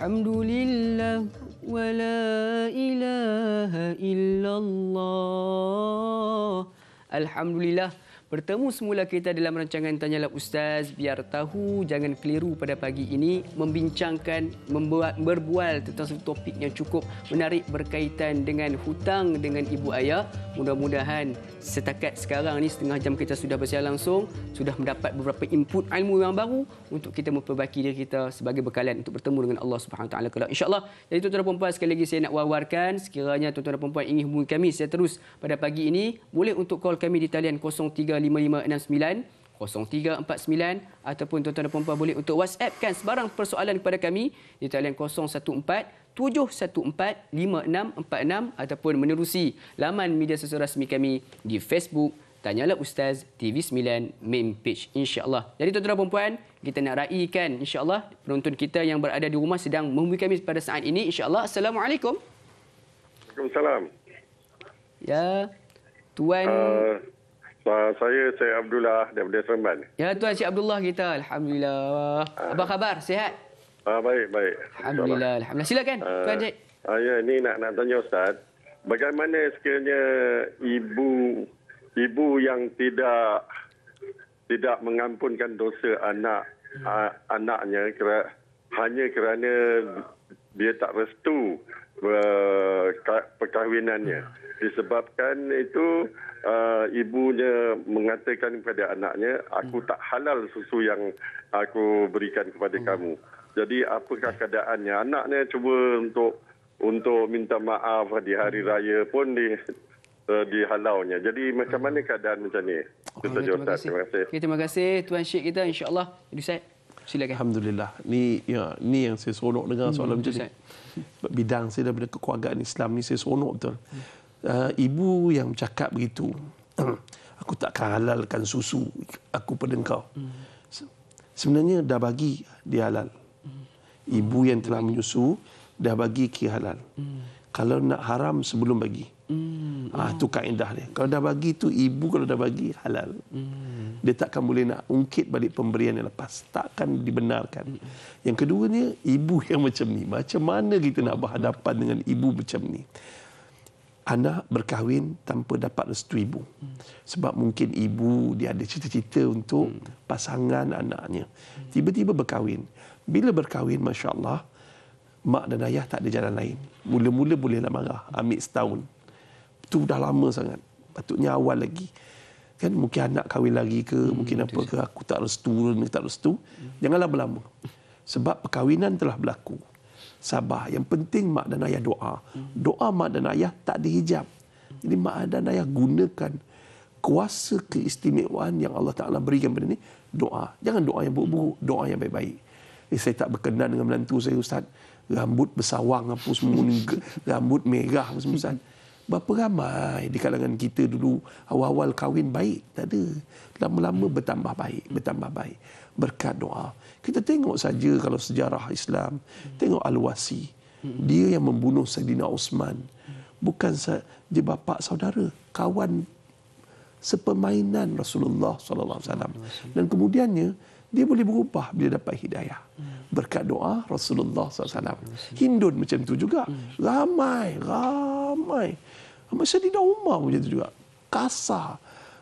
الحمد لله ولا إله إلا الله الحمد لله bertemu semula kita dalam rancangan Tanyalah Ustaz biar tahu jangan keliru pada pagi ini membincangkan membuat berbual tentang satu topik yang cukup menarik berkaitan dengan hutang dengan ibu ayah mudah-mudahan setakat sekarang ni setengah jam kita sudah bersiar langsung sudah mendapat beberapa input ilmu yang baru untuk kita memperbaiki diri kita sebagai bekalan untuk bertemu dengan Allah Subhanahu taala insyaallah jadi tuan-tuan dan puan sekali lagi saya nak wawarkan sekiranya tuan-tuan dan puan ingin hubungi kami saya terus pada pagi ini boleh untuk call kami di talian 03 0349 ataupun tuan-tuan dan puan-puan boleh untuk WhatsAppkan sebarang persoalan kepada kami di talian 014-714-5646 ataupun menerusi laman media sosial rasmi kami di Facebook Tanyalah Ustaz TV9 main page insya Allah. Jadi tuan-tuan dan puan kita nak raikan Allah penonton kita yang berada di rumah sedang menghubungi kami pada saat ini insya Allah. Assalamualaikum. Assalamualaikum. Ya, Tuan... Eh, saya Syed Abdullah daripada Seremban. Ya tuan Syed Abdullah kita alhamdulillah. Ah. Apa khabar? Sihat? Ah baik baik. Alhamdulillah. Alhamdulillah. Silakan uh, tuan Syed. Ah ya ni nak nak tanya ustaz. Bagaimana sekiranya ibu ibu yang tidak tidak mengampunkan dosa anak uh, anaknya kera, hanya kerana dia tak restu uh, perkahwinannya disebabkan itu uh, ibunya mengatakan kepada anaknya, aku hmm. tak halal susu yang aku berikan kepada hmm. kamu. Jadi apakah keadaannya? Anaknya cuba untuk untuk minta maaf di hari hmm. raya pun di eh, dihalaunya. Jadi macam mana hmm. keadaan macam ni? Okay, terima, kasih. terima kasih. Okay, terima kasih tuan Syekh kita insya-Allah. Jadi saya silakan. Alhamdulillah. Ni ya ni yang saya seronok dengar hmm, soalan hmm, macam ni. Bidang saya daripada kekeluargaan Islam ni saya seronok betul. Hmm uh, ibu yang cakap begitu hmm, aku tak takkan halalkan susu aku pada engkau hmm. sebenarnya dah bagi dia halal hmm. ibu yang telah menyusu dah bagi ki halal hmm. kalau nak haram sebelum bagi hmm. ah tu kaedah dia kalau dah bagi tu ibu kalau dah bagi halal hmm. dia takkan boleh nak ungkit balik pemberian yang lepas takkan dibenarkan hmm. yang ni ibu yang macam ni macam mana kita nak berhadapan dengan ibu macam ni anak berkahwin tanpa dapat restu ibu. Sebab mungkin ibu dia ada cita-cita untuk pasangan anaknya. Tiba-tiba berkahwin. Bila berkahwin, Masya Allah, mak dan ayah tak ada jalan lain. Mula-mula bolehlah marah. Ambil setahun. Itu dah lama sangat. Patutnya awal lagi. Kan mungkin anak kahwin lagi ke, hmm, mungkin hmm, apa ke, aku tak restu, aku tak restu. Janganlah berlama. Sebab perkahwinan telah berlaku. Sabah Yang penting mak dan ayah doa. Doa mak dan ayah tak dihijab. Jadi mak dan ayah gunakan kuasa keistimewaan yang Allah Ta'ala berikan pada ini, doa. Jangan doa yang buruk-buruk, doa yang baik-baik. Eh, saya tak berkenan dengan menantu saya, Ustaz. Rambut bersawang, apa semua, rambut merah, apa semua, Ustaz. Berapa ramai di kalangan kita dulu, awal-awal kahwin baik, tak ada. Lama-lama bertambah baik, bertambah baik berkat doa. Kita tengok saja kalau sejarah Islam, tengok Al-Wasi. Dia yang membunuh Saidina Osman. Bukan dia bapa saudara, kawan sepermainan Rasulullah sallallahu alaihi wasallam. Dan kemudiannya dia boleh berubah bila dapat hidayah. Berkat doa Rasulullah Sallallahu Alaihi Wasallam Hindun macam itu juga. Ramai, ramai. Macam Dina Umar macam itu juga. Kasar,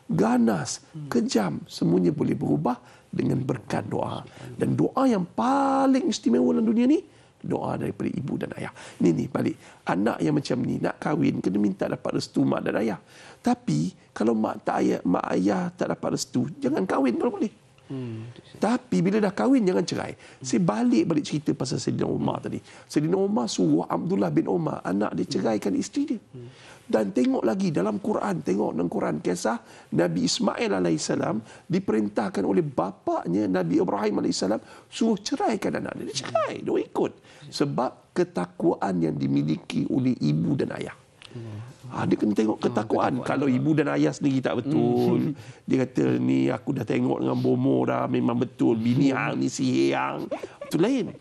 ganas, kejam. Semuanya boleh berubah dengan berkat doa. Dan doa yang paling istimewa dalam dunia ni, doa daripada ibu dan ayah. Ini ni balik. Anak yang macam ni nak kahwin kena minta dapat restu mak dan ayah. Tapi kalau mak tak ayah, mak ayah tak dapat restu, jangan kahwin kalau boleh. Hmm. Tapi bila dah kahwin jangan cerai. Hmm. Saya balik balik cerita pasal Saidina Umar hmm. tadi. Saidina Umar suruh Abdullah bin Umar anak dia ceraikan hmm. isteri dia. Hmm. Dan tengok lagi dalam Quran, tengok dalam Quran kisah Nabi Ismail alaihissalam diperintahkan oleh bapaknya Nabi Ibrahim alaihissalam suruh ceraikan anak dia. Dia cerai, hmm. dia ikut. Sebab ketakwaan yang dimiliki oleh ibu dan ayah. Hmm. Ha, dia kena tengok ketakuan. Oh, kalau ibu dan ayah sendiri tak betul. Hmm. dia kata, ni aku dah tengok dengan bomo dah. Memang betul. Bini hmm. hang, ni si hang. Itu lain.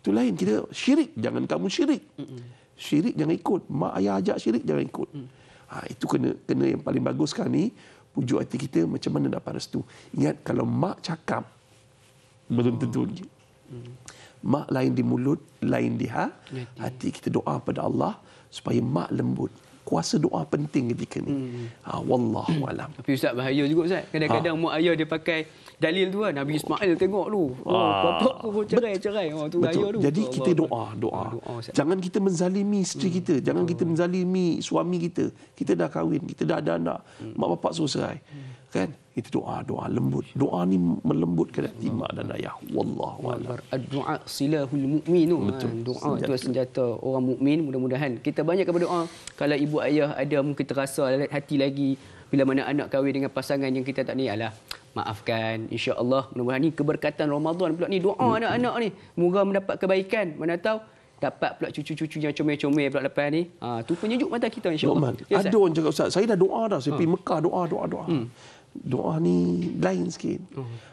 Itu lain. Kita syirik. Jangan kamu syirik. Hmm. Syirik jangan ikut. Mak ayah ajak syirik jangan ikut. Ha, itu kena kena yang paling bagus sekarang ni. Pujuk hati kita macam mana dapat restu. Ingat kalau mak cakap, belum tentu lagi. Mak lain di mulut, lain di ha. hati. Kita doa pada Allah supaya mak lembut kuasa doa penting ketika ni. Hmm. Ha, wallahu hmm. alam. Tapi ustaz bahaya juga ustaz. Kadang-kadang ha. mak ayah dia pakai dalil tu kan. Nabi Ismail oh. tengok lu. Oh, ah. bapak kau cerai-cerai. Oh, tu Betul. Tu. Jadi kita doa, doa. Ah, doa Jangan kita menzalimi isteri hmm. kita, jangan oh. kita hmm. menzalimi suami kita. Kita dah kahwin, kita dah ada anak. Hmm. Mak bapak suruh cerai. Hmm. Kan? itu doa doa lembut doa ni melembutkan hati mak dan ayah wallahu a'lam oh, ha, doa silahul mukmin tu doa tu senjata orang mukmin mudah-mudahan kita banyak kepada doa kalau ibu ayah ada mungkin terasa hati lagi bila mana anak kahwin dengan pasangan yang kita tak ni alah maafkan insyaallah mudah-mudahan ni keberkatan Ramadan pula ni doa anak-anak ni moga mendapat kebaikan mana tahu dapat pula cucu-cucu yang comel-comel pula lepas ni ha tu penyejuk mata kita insyaallah ya, ada orang cakap ustaz saya dah doa dah saya ha. pergi hmm. Mekah doa doa doa hmm doa ni lain sikit. uh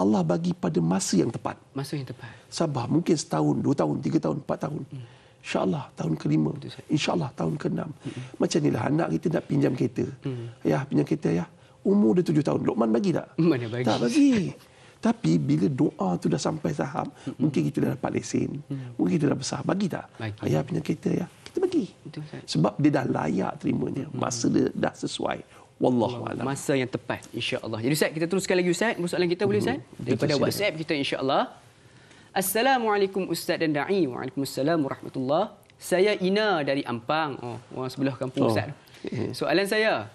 Allah bagi pada masa yang tepat. Masa yang tepat. Sabar. Mungkin setahun, dua tahun, tiga tahun, empat tahun. uh InsyaAllah tahun kelima. InsyaAllah tahun keenam. Uh-huh. Macam inilah anak kita nak pinjam kereta. uh Ayah pinjam kereta ya. Umur dia tujuh tahun. Lokman bagi tak? Mana bagi. Tak bagi. Tapi bila doa tu dah sampai saham, uh-huh. mungkin kita dah dapat lesen. Uh-huh. Mungkin kita dah besar. Bagi tak? Bagi. Ayah pinjam kereta ya. Kita bagi. Betul, Sebab dia dah layak terimanya. Uh-huh. Masa dia dah sesuai. Wallahu a'lam. Masa yang tepat insya-Allah. Jadi Ustaz, kita teruskan lagi Ustaz, persoalan kita boleh Ustaz? Hmm, Daripada WhatsApp kita insya-Allah. Assalamualaikum Ustaz dan da'i. Waalaikumsalam warahmatullahi. Saya Ina dari Ampang. Oh, orang sebelah kampung oh. Ustaz. Eh. Soalan saya,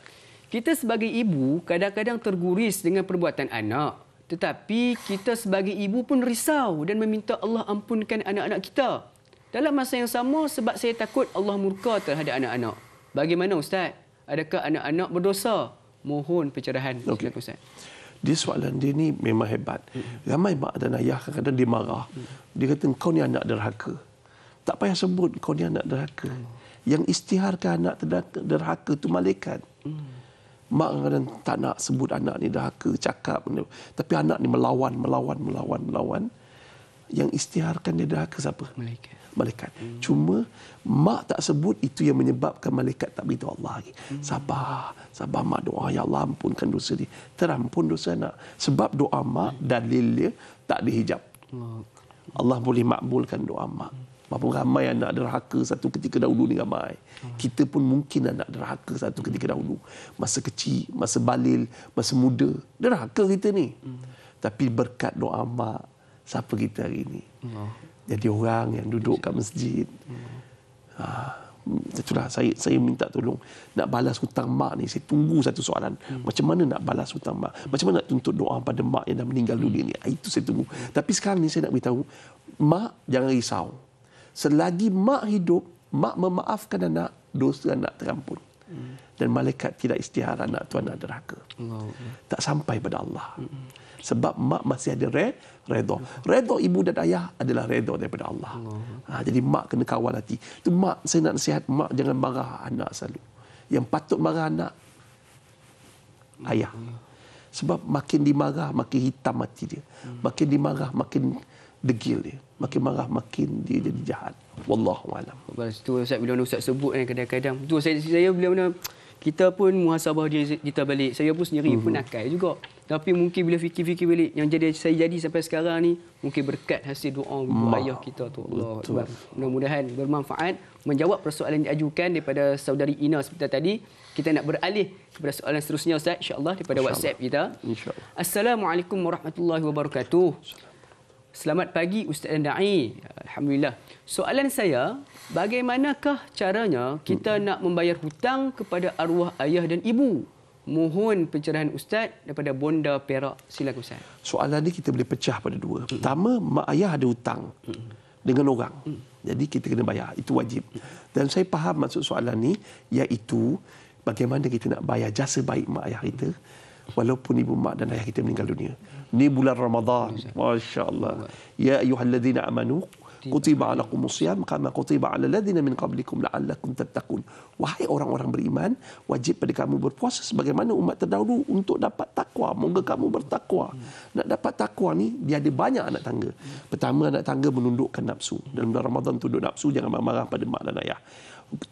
kita sebagai ibu kadang-kadang terguris dengan perbuatan anak. Tetapi kita sebagai ibu pun risau dan meminta Allah ampunkan anak-anak kita. Dalam masa yang sama sebab saya takut Allah murka terhadap anak-anak. Bagaimana Ustaz? adakah anak-anak berdosa mohon pencerahan okay. silakan ustaz dia soalan dia ni memang hebat hmm. ramai mak dan ayah kadang-kadang dia marah hmm. dia kata kau ni anak derhaka tak payah sebut kau ni anak derhaka hmm. yang istiharkan anak derhaka tu malaikat mak kadang-kadang tak nak sebut anak ni derhaka cakap tapi anak ni melawan melawan melawan melawan yang istiharkan dia derhaka siapa malaikat malaikat. Hmm. Cuma mak tak sebut itu yang menyebabkan malaikat tak beritahu Allah lagi. Hmm. Sabar, sabar mak doa ya Allah ampunkan dosa dia. Terampun dosa nak. Sebab doa mak dalil dia tak dihijab. Allah, Allah boleh makbulkan doa mak. Berapa ramai anak derhaka satu ketika dahulu ni ramai. Kita pun mungkin anak derhaka satu ketika dahulu. Masa kecil, masa balil, masa muda. Derhaka kita ni. Tapi berkat doa mak, siapa kita hari ni? jadi orang yang duduk kat masjid. Ha, saya saya minta tolong nak balas hutang mak ni. Saya tunggu satu soalan. Macam mana nak balas hutang mak? Macam mana nak tuntut doa pada mak yang dah meninggal dunia ni? Ah, itu saya tunggu. Tapi sekarang ni saya nak beritahu, mak jangan risau. Selagi mak hidup, mak memaafkan anak, dosa anak terampun. Dan malaikat tidak istihar anak tuan anak deraka. Tak sampai pada Allah. Allah sebab mak masih ada red redha. Redha ibu dan ayah adalah redha daripada Allah. Ha, jadi mak kena kawal hati. Tu mak saya nak nasihat mak jangan marah anak selalu. Yang patut marah anak ayah. Sebab makin dimarah makin hitam hati dia. Makin dimarah makin degil dia. Makin marah makin dia jadi jahat. Wallahu alam. Itu Ustaz bila Ustaz sebut kan kadang-kadang. Tu saya saya bila mana kita pun muhasabah dia kita balik. Saya pun sendiri uh-huh. pun nakal juga. Tapi mungkin bila fikir-fikir balik yang jadi saya jadi sampai sekarang ni mungkin berkat hasil doa ibu ayah kita tu Allah. Mudah-mudahan bermanfaat menjawab persoalan yang diajukan daripada saudari Ina seperti tadi. Kita nak beralih kepada soalan seterusnya Ustaz insya-Allah daripada Insya WhatsApp kita. insya Assalamualaikum warahmatullahi wabarakatuh. Selamat pagi Ustaz dan Da'i. Alhamdulillah. Soalan saya, bagaimanakah caranya kita nak membayar hutang kepada arwah ayah dan ibu? mohon pencerahan Ustaz daripada Bonda Perak. Silakan Ustaz. Soalan ini kita boleh pecah pada dua. Pertama, mak ayah ada hutang hmm. dengan orang. Hmm. Jadi kita kena bayar. Itu wajib. Hmm. Dan saya faham maksud soalan ini iaitu bagaimana kita nak bayar jasa baik mak ayah kita walaupun ibu mak dan ayah kita meninggal dunia. Ini bulan Ramadhan. Masya Allah. Ya ayuhalladzina amanu, كتب عليكم الصيام كما كتب على الذين من قبلكم لعلكم تتقون Wahai orang orang beriman wajib pada kamu berpuasa sebagaimana umat terdahulu untuk dapat takwa moga kamu bertakwa hmm. nak dapat takwa ni dia ada banyak anak tangga hmm. pertama anak tangga menundukkan nafsu dalam bulan Ramadan tunduk nafsu jangan marah pada mak dan ayah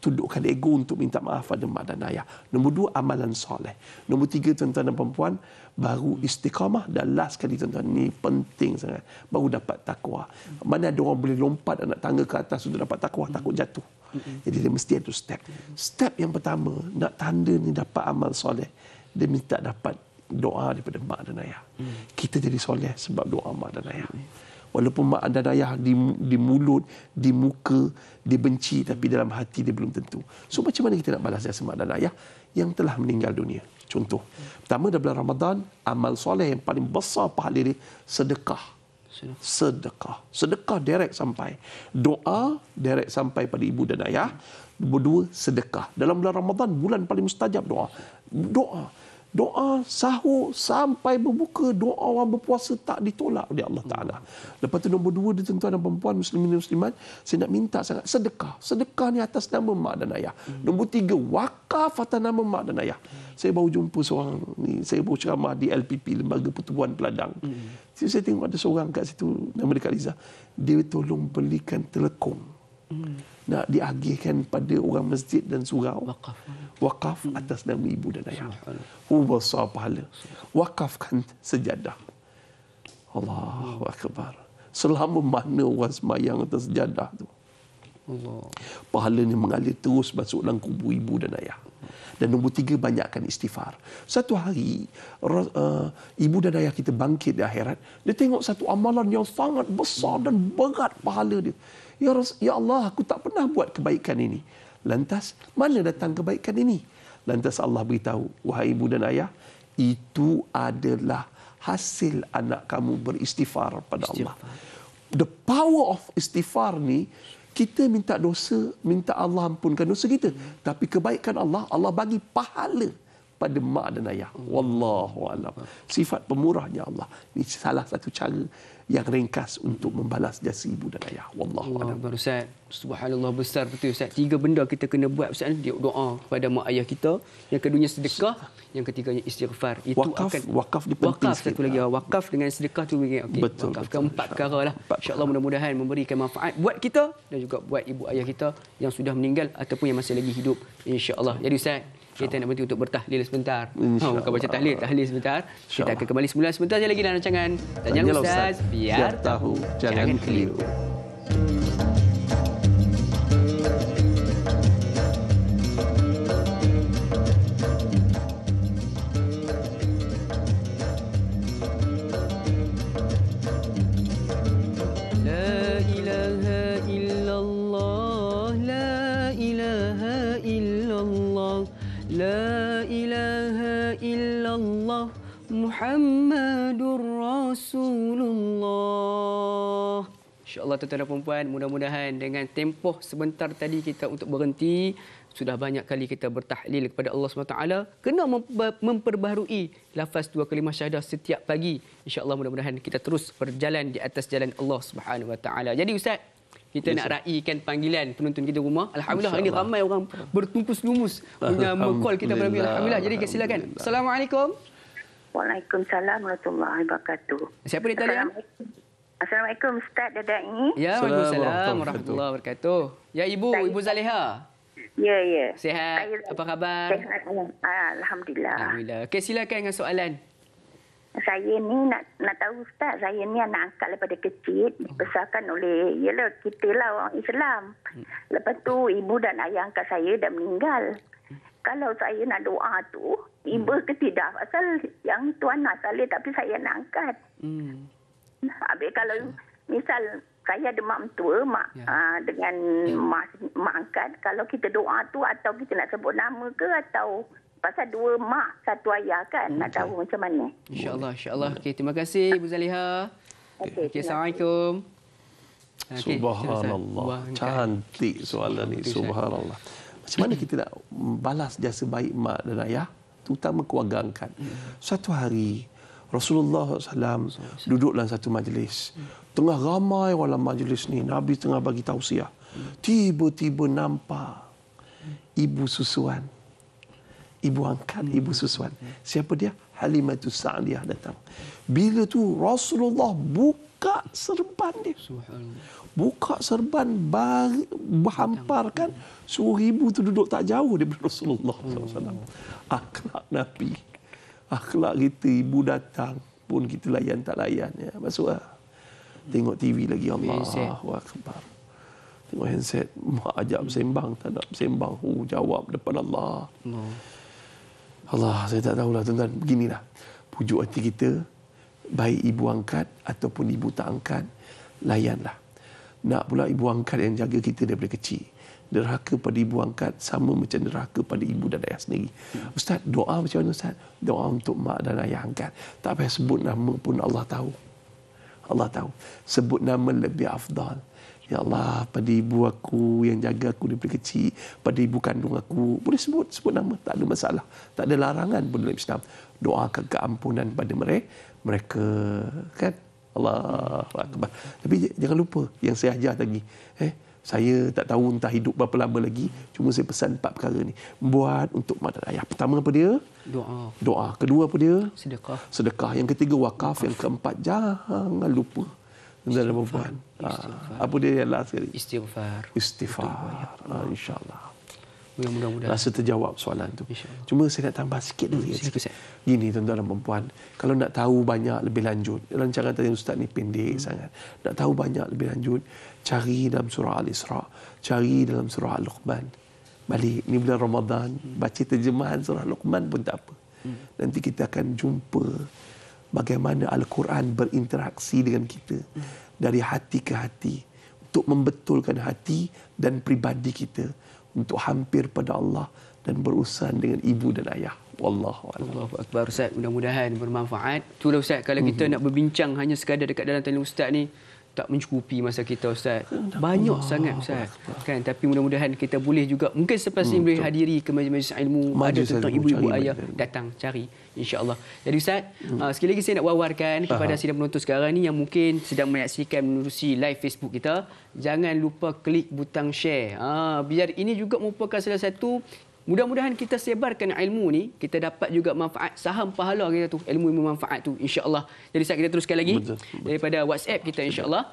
tundukkan ego untuk minta maaf pada mak dan ayah. Nombor dua, amalan soleh. Nombor tiga, tuan-tuan dan perempuan, baru istiqamah dan last kali tuan-tuan. Ini penting sangat. Baru dapat takwa. Mana ada orang boleh lompat anak tangga ke atas untuk dapat takwa, takut jatuh. Jadi dia mesti ada step. Step yang pertama, nak tanda ni dapat amal soleh. Dia minta dapat doa daripada mak dan ayah. Kita jadi soleh sebab doa mak dan ayah. Walaupun mak dan ayah di, di mulut, di muka, dia benci tapi dalam hati dia belum tentu. So macam mana kita nak balas jasa mak dan ayah yang telah meninggal dunia? Contoh, pertama dalam bulan Ramadan, amal soleh yang paling besar pahala dia sedekah. Sedekah. Sedekah direct sampai. Doa direct sampai pada ibu dan ayah. Nombor sedekah. Dalam bulan Ramadan, bulan paling mustajab doa. Doa. Doa sahur sampai berbuka, doa orang berpuasa tak ditolak oleh Allah Ta'ala. Lepas tu nombor dua dia tuan-tuan dan perempuan muslimin dan muslimat, saya nak minta sangat sedekah. Sedekah ni atas nama mak dan ayah. Nombor tiga, wakaf atas nama mak dan ayah. Saya baru jumpa seorang ni, saya baru ceramah di LPP, Lembaga Pertubuhan Peladang. Jadi saya tengok ada seorang kat situ, nama dia Kak Liza. Dia tolong belikan telekom. Hmm nak diagihkan pada orang masjid dan surau wakaf wakaf atas nama ibu dan ayah hu besar pahala wakafkan sejadah Allahu akbar selama mana orang sembahyang atas sejadah tu Allah pahala ni mengalir terus masuk dalam kubur ibu dan ayah dan nombor tiga, banyakkan istighfar. Satu hari, uh, ibu dan ayah kita bangkit di akhirat. Dia tengok satu amalan yang sangat besar dan berat pahala dia. Ya, Ras- ya Allah, aku tak pernah buat kebaikan ini. Lantas, mana datang kebaikan ini? Lantas Allah beritahu, wahai ibu dan ayah, itu adalah hasil anak kamu beristighfar pada Allah. The power of istighfar ni, kita minta dosa, minta Allah ampunkan dosa kita. Tapi kebaikan Allah, Allah bagi pahala pada mak dan ayah. Wallahu alam. Sifat pemurahnya Allah. Ini salah satu cara yang ringkas untuk membalas jasa ibu dan ayah. Wallahu a'lam. Allah Ustaz. Subhanallah besar betul Ustaz. Tiga benda kita kena buat Ustaz dia doa kepada mak ayah kita, yang kedua sedekah, yang ketiganya istighfar. Itu wakaf, akan wakaf di Wakaf satu lagi wakaf dengan sedekah tu okay. betul, wakaf betul, empat perkara lah. Insya-Allah mudah-mudahan memberikan manfaat buat kita dan juga buat ibu ayah kita yang sudah meninggal ataupun yang masih lagi hidup insya-Allah. Jadi Ustaz, kita nak berhenti untuk bertahlil sebentar. Oh, bukan baca tahlil, tahlil sebentar. Kita akan kembali semula sebentar lagi dalam rancangan. Tanya Ustaz, biar tahu. Jangan keliru. Thank Muhammadur Rasulullah. Insya Allah tuan-tuan puan, mudah-mudahan dengan tempoh sebentar tadi kita untuk berhenti, sudah banyak kali kita bertahlil kepada Allah SWT, kena memperbaharui lafaz dua kalimah syahadah setiap pagi. InsyaAllah mudah-mudahan kita terus berjalan di atas jalan Allah Subhanahu Wa Jadi Ustaz, kita yes. nak raikan panggilan penonton kita rumah. Alhamdulillah ini ramai orang bertumpus lumus punya call kita pada Alhamdulillah. Jadi silakan. Assalamualaikum. Waalaikumsalam warahmatullahi wabarakatuh. Siapa di talian? Assalamualaikum Ustaz ini. Ya, Waalaikumsalam warahmatullahi, wabarakatuh. Ya Ibu, Saya, Ibu Zaliha. Ya, ya. Sihat? Apa khabar? Sihat. Alhamdulillah. Alhamdulillah. Okay, silakan dengan soalan. Saya ni nak nak tahu Ustaz, saya ni anak angkat daripada kecil, dibesarkan oleh, yelah, kita lah orang Islam. Hmm. Lepas tu, ibu dan ayah angkat saya dah meninggal kalau saya nak doa tu timba hmm. ke tidak pasal yang itu anak saya tapi saya nak angkat. Hmm. Habis kalau ya. misal saya ada mak tua mak ya. uh, dengan ya. mak, mak angkat kalau kita doa tu atau kita nak sebut nama ke atau pasal dua mak satu ayah kan okay. Hmm, nak tahu macam mana. Insya-Allah insya-Allah. terima kasih Bu Zaliha. Okey okay, assalamualaikum. Okay, Subhanallah. Cantik soalan ni. Subhanallah. Macam mana kita nak balas jasa baik mak dan ayah? Terutama keluarga angkat. Suatu hari, Rasulullah SAW duduk dalam satu majlis. Tengah ramai dalam majlis ni, Nabi tengah bagi tausiah. Tiba-tiba nampak ibu susuan. Ibu angkat, hmm. ibu susuan. Siapa dia? Halimatus Sa'liyah datang. Bila tu Rasulullah buka buka serban dia. Buka serban bar, berhamparkan suruh ibu tu duduk tak jauh daripada Rasulullah SAW. Hmm. Akhlak Nabi. Akhlak kita ibu datang pun kita layan tak layan. Ya. Masuklah. Tengok TV lagi Allah. Akbar. Tengok handset. Mak ajak bersembang. Tak nak bersembang. Oh, jawab depan Allah. Allah. Allah. Saya tak tahulah tuan-tuan. Beginilah. Pujuk hati kita baik ibu angkat ataupun ibu tak angkat, layanlah. Nak pula ibu angkat yang jaga kita daripada kecil. Neraka pada ibu angkat sama macam neraka pada ibu dan ayah sendiri. Hmm. Ustaz, doa macam mana Ustaz? Doa untuk mak dan ayah angkat. Tak payah sebut nama pun Allah tahu. Allah tahu. Sebut nama lebih afdal. Ya Allah, pada ibu aku yang jaga aku daripada kecil, pada ibu kandung aku, boleh sebut, sebut nama, tak ada masalah. Tak ada larangan pun dalam Islam. Doakan keampunan pada mereka, mereka kan Allah akbar tapi jangan lupa yang saya ajar tadi eh saya tak tahu entah hidup berapa lama lagi cuma saya pesan empat perkara ni buat untuk madrasah ayah pertama apa dia doa doa kedua apa dia sedekah sedekah yang ketiga wakaf, wakaf. yang keempat jangan lupa dalam istighfar. buat ah, apa dia yang last sekali istighfar istighfar ya ah, insyaallah mudah Rasa terjawab soalan tu. Cuma saya nak tambah sikit dulu. Ya, hmm, Gini tuan-tuan dan perempuan. Kalau nak tahu banyak lebih lanjut. Rancangan tadi Ustaz ni pendek hmm. sangat. Nak tahu banyak lebih lanjut. Cari dalam surah Al-Isra. Cari dalam surah Al-Luqman. Balik. Ni bulan Ramadan. Hmm. Baca terjemahan surah Al-Luqman pun tak apa. Hmm. Nanti kita akan jumpa. Bagaimana Al-Quran berinteraksi dengan kita. Hmm. Dari hati ke hati. Untuk membetulkan hati dan pribadi Kita untuk hampir pada Allah dan berurusan dengan ibu dan ayah. Wallahu a'lam. akbar Ustaz, mudah-mudahan bermanfaat. Itulah Ustaz, kalau kita mm-hmm. nak berbincang hanya sekadar dekat dalam tanya Ustaz ni, tak mencukupi masa kita ustaz. Hmm, Banyak Allah. sangat ustaz. Kan tapi mudah-mudahan kita boleh juga mungkin selepas ini hmm, boleh hadiri ke majlis ilmu majlis ada tentang ibu-ibu ayah ilmu. datang cari insya-Allah. Jadi ustaz, hmm. uh, sekali lagi saya nak wawarkan kepada sidang penonton sekarang ni yang mungkin sedang menyaksikan menerusi live Facebook kita, jangan lupa klik butang share. Ah biar ini juga merupakan salah satu Mudah-mudahan kita sebarkan ilmu ni, kita dapat juga manfaat saham pahala kita tu, ilmu-ilmu manfaat tu insya-Allah. Jadi saya kita teruskan lagi betul, betul. daripada WhatsApp kita insya-Allah.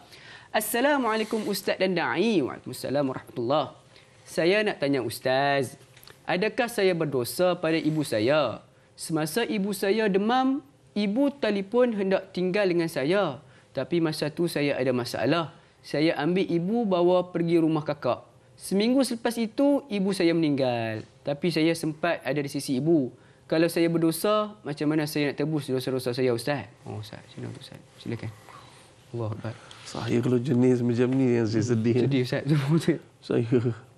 Assalamualaikum Ustaz dan Da'i. Waalaikumsalam warahmatullahi Saya nak tanya Ustaz, adakah saya berdosa pada ibu saya? Semasa ibu saya demam, ibu telefon hendak tinggal dengan saya. Tapi masa tu saya ada masalah. Saya ambil ibu bawa pergi rumah kakak. Seminggu selepas itu, ibu saya meninggal tapi saya sempat ada di sisi ibu. Kalau saya berdosa, macam mana saya nak tebus dosa-dosa saya, Ustaz? Oh, Ustaz. Sila, Ustaz. Silakan. Allah Akbar. Saya kalau jenis macam ni yang saya sedih. Sedih, Ustaz. saya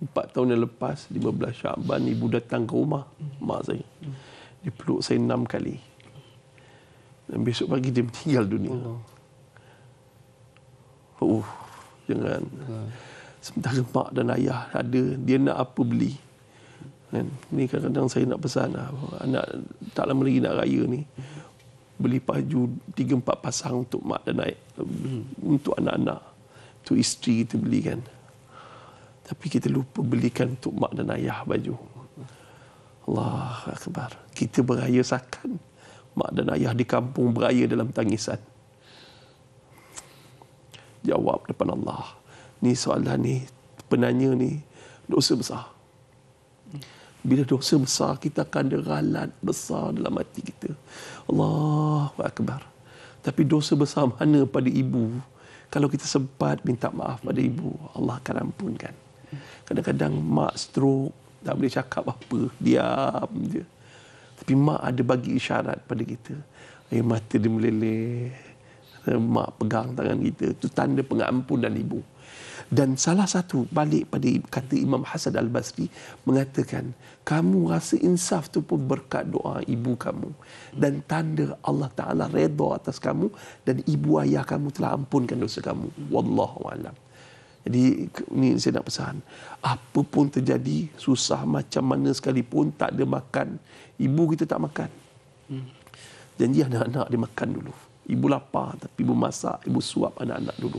empat tahun yang lepas, 15 Syaban, ibu datang ke rumah, mak saya. Dia peluk saya enam kali. Dan besok pagi dia meninggal dunia. Allah. Oh, jangan. Allah. Sementara mak dan ayah ada, dia nak apa beli? Kan? Ini kadang-kadang saya nak pesan lah. Anak tak lama lagi nak raya ni. Beli paju 3-4 pasang untuk mak dan naik. Hmm. Untuk anak-anak. Untuk isteri kita belikan. Tapi kita lupa belikan untuk mak dan ayah baju. Allah Akbar. Kita beraya sakan. Mak dan ayah di kampung beraya dalam tangisan. Jawab depan Allah. Ni soalan ni. Penanya ni. Dosa besar bila dosa besar kita akan ada besar dalam hati kita Allahu Akbar tapi dosa besar mana pada ibu kalau kita sempat minta maaf pada ibu Allah akan ampunkan kadang-kadang mak stroke tak boleh cakap apa diam je tapi mak ada bagi isyarat pada kita air mata dia meleleh mak pegang tangan kita itu tanda pengampunan ibu dan salah satu balik pada kata Imam Hasan Al-Basri mengatakan, kamu rasa insaf tu pun berkat doa ibu kamu. Dan tanda Allah Ta'ala reda atas kamu dan ibu ayah kamu telah ampunkan dosa kamu. Wallahu a'lam. Jadi ini saya nak pesan. Apa pun terjadi, susah macam mana sekalipun, tak ada makan. Ibu kita tak makan. Janji anak-anak dia makan dulu. Ibu lapar tapi ibu masak, ibu suap anak-anak dulu.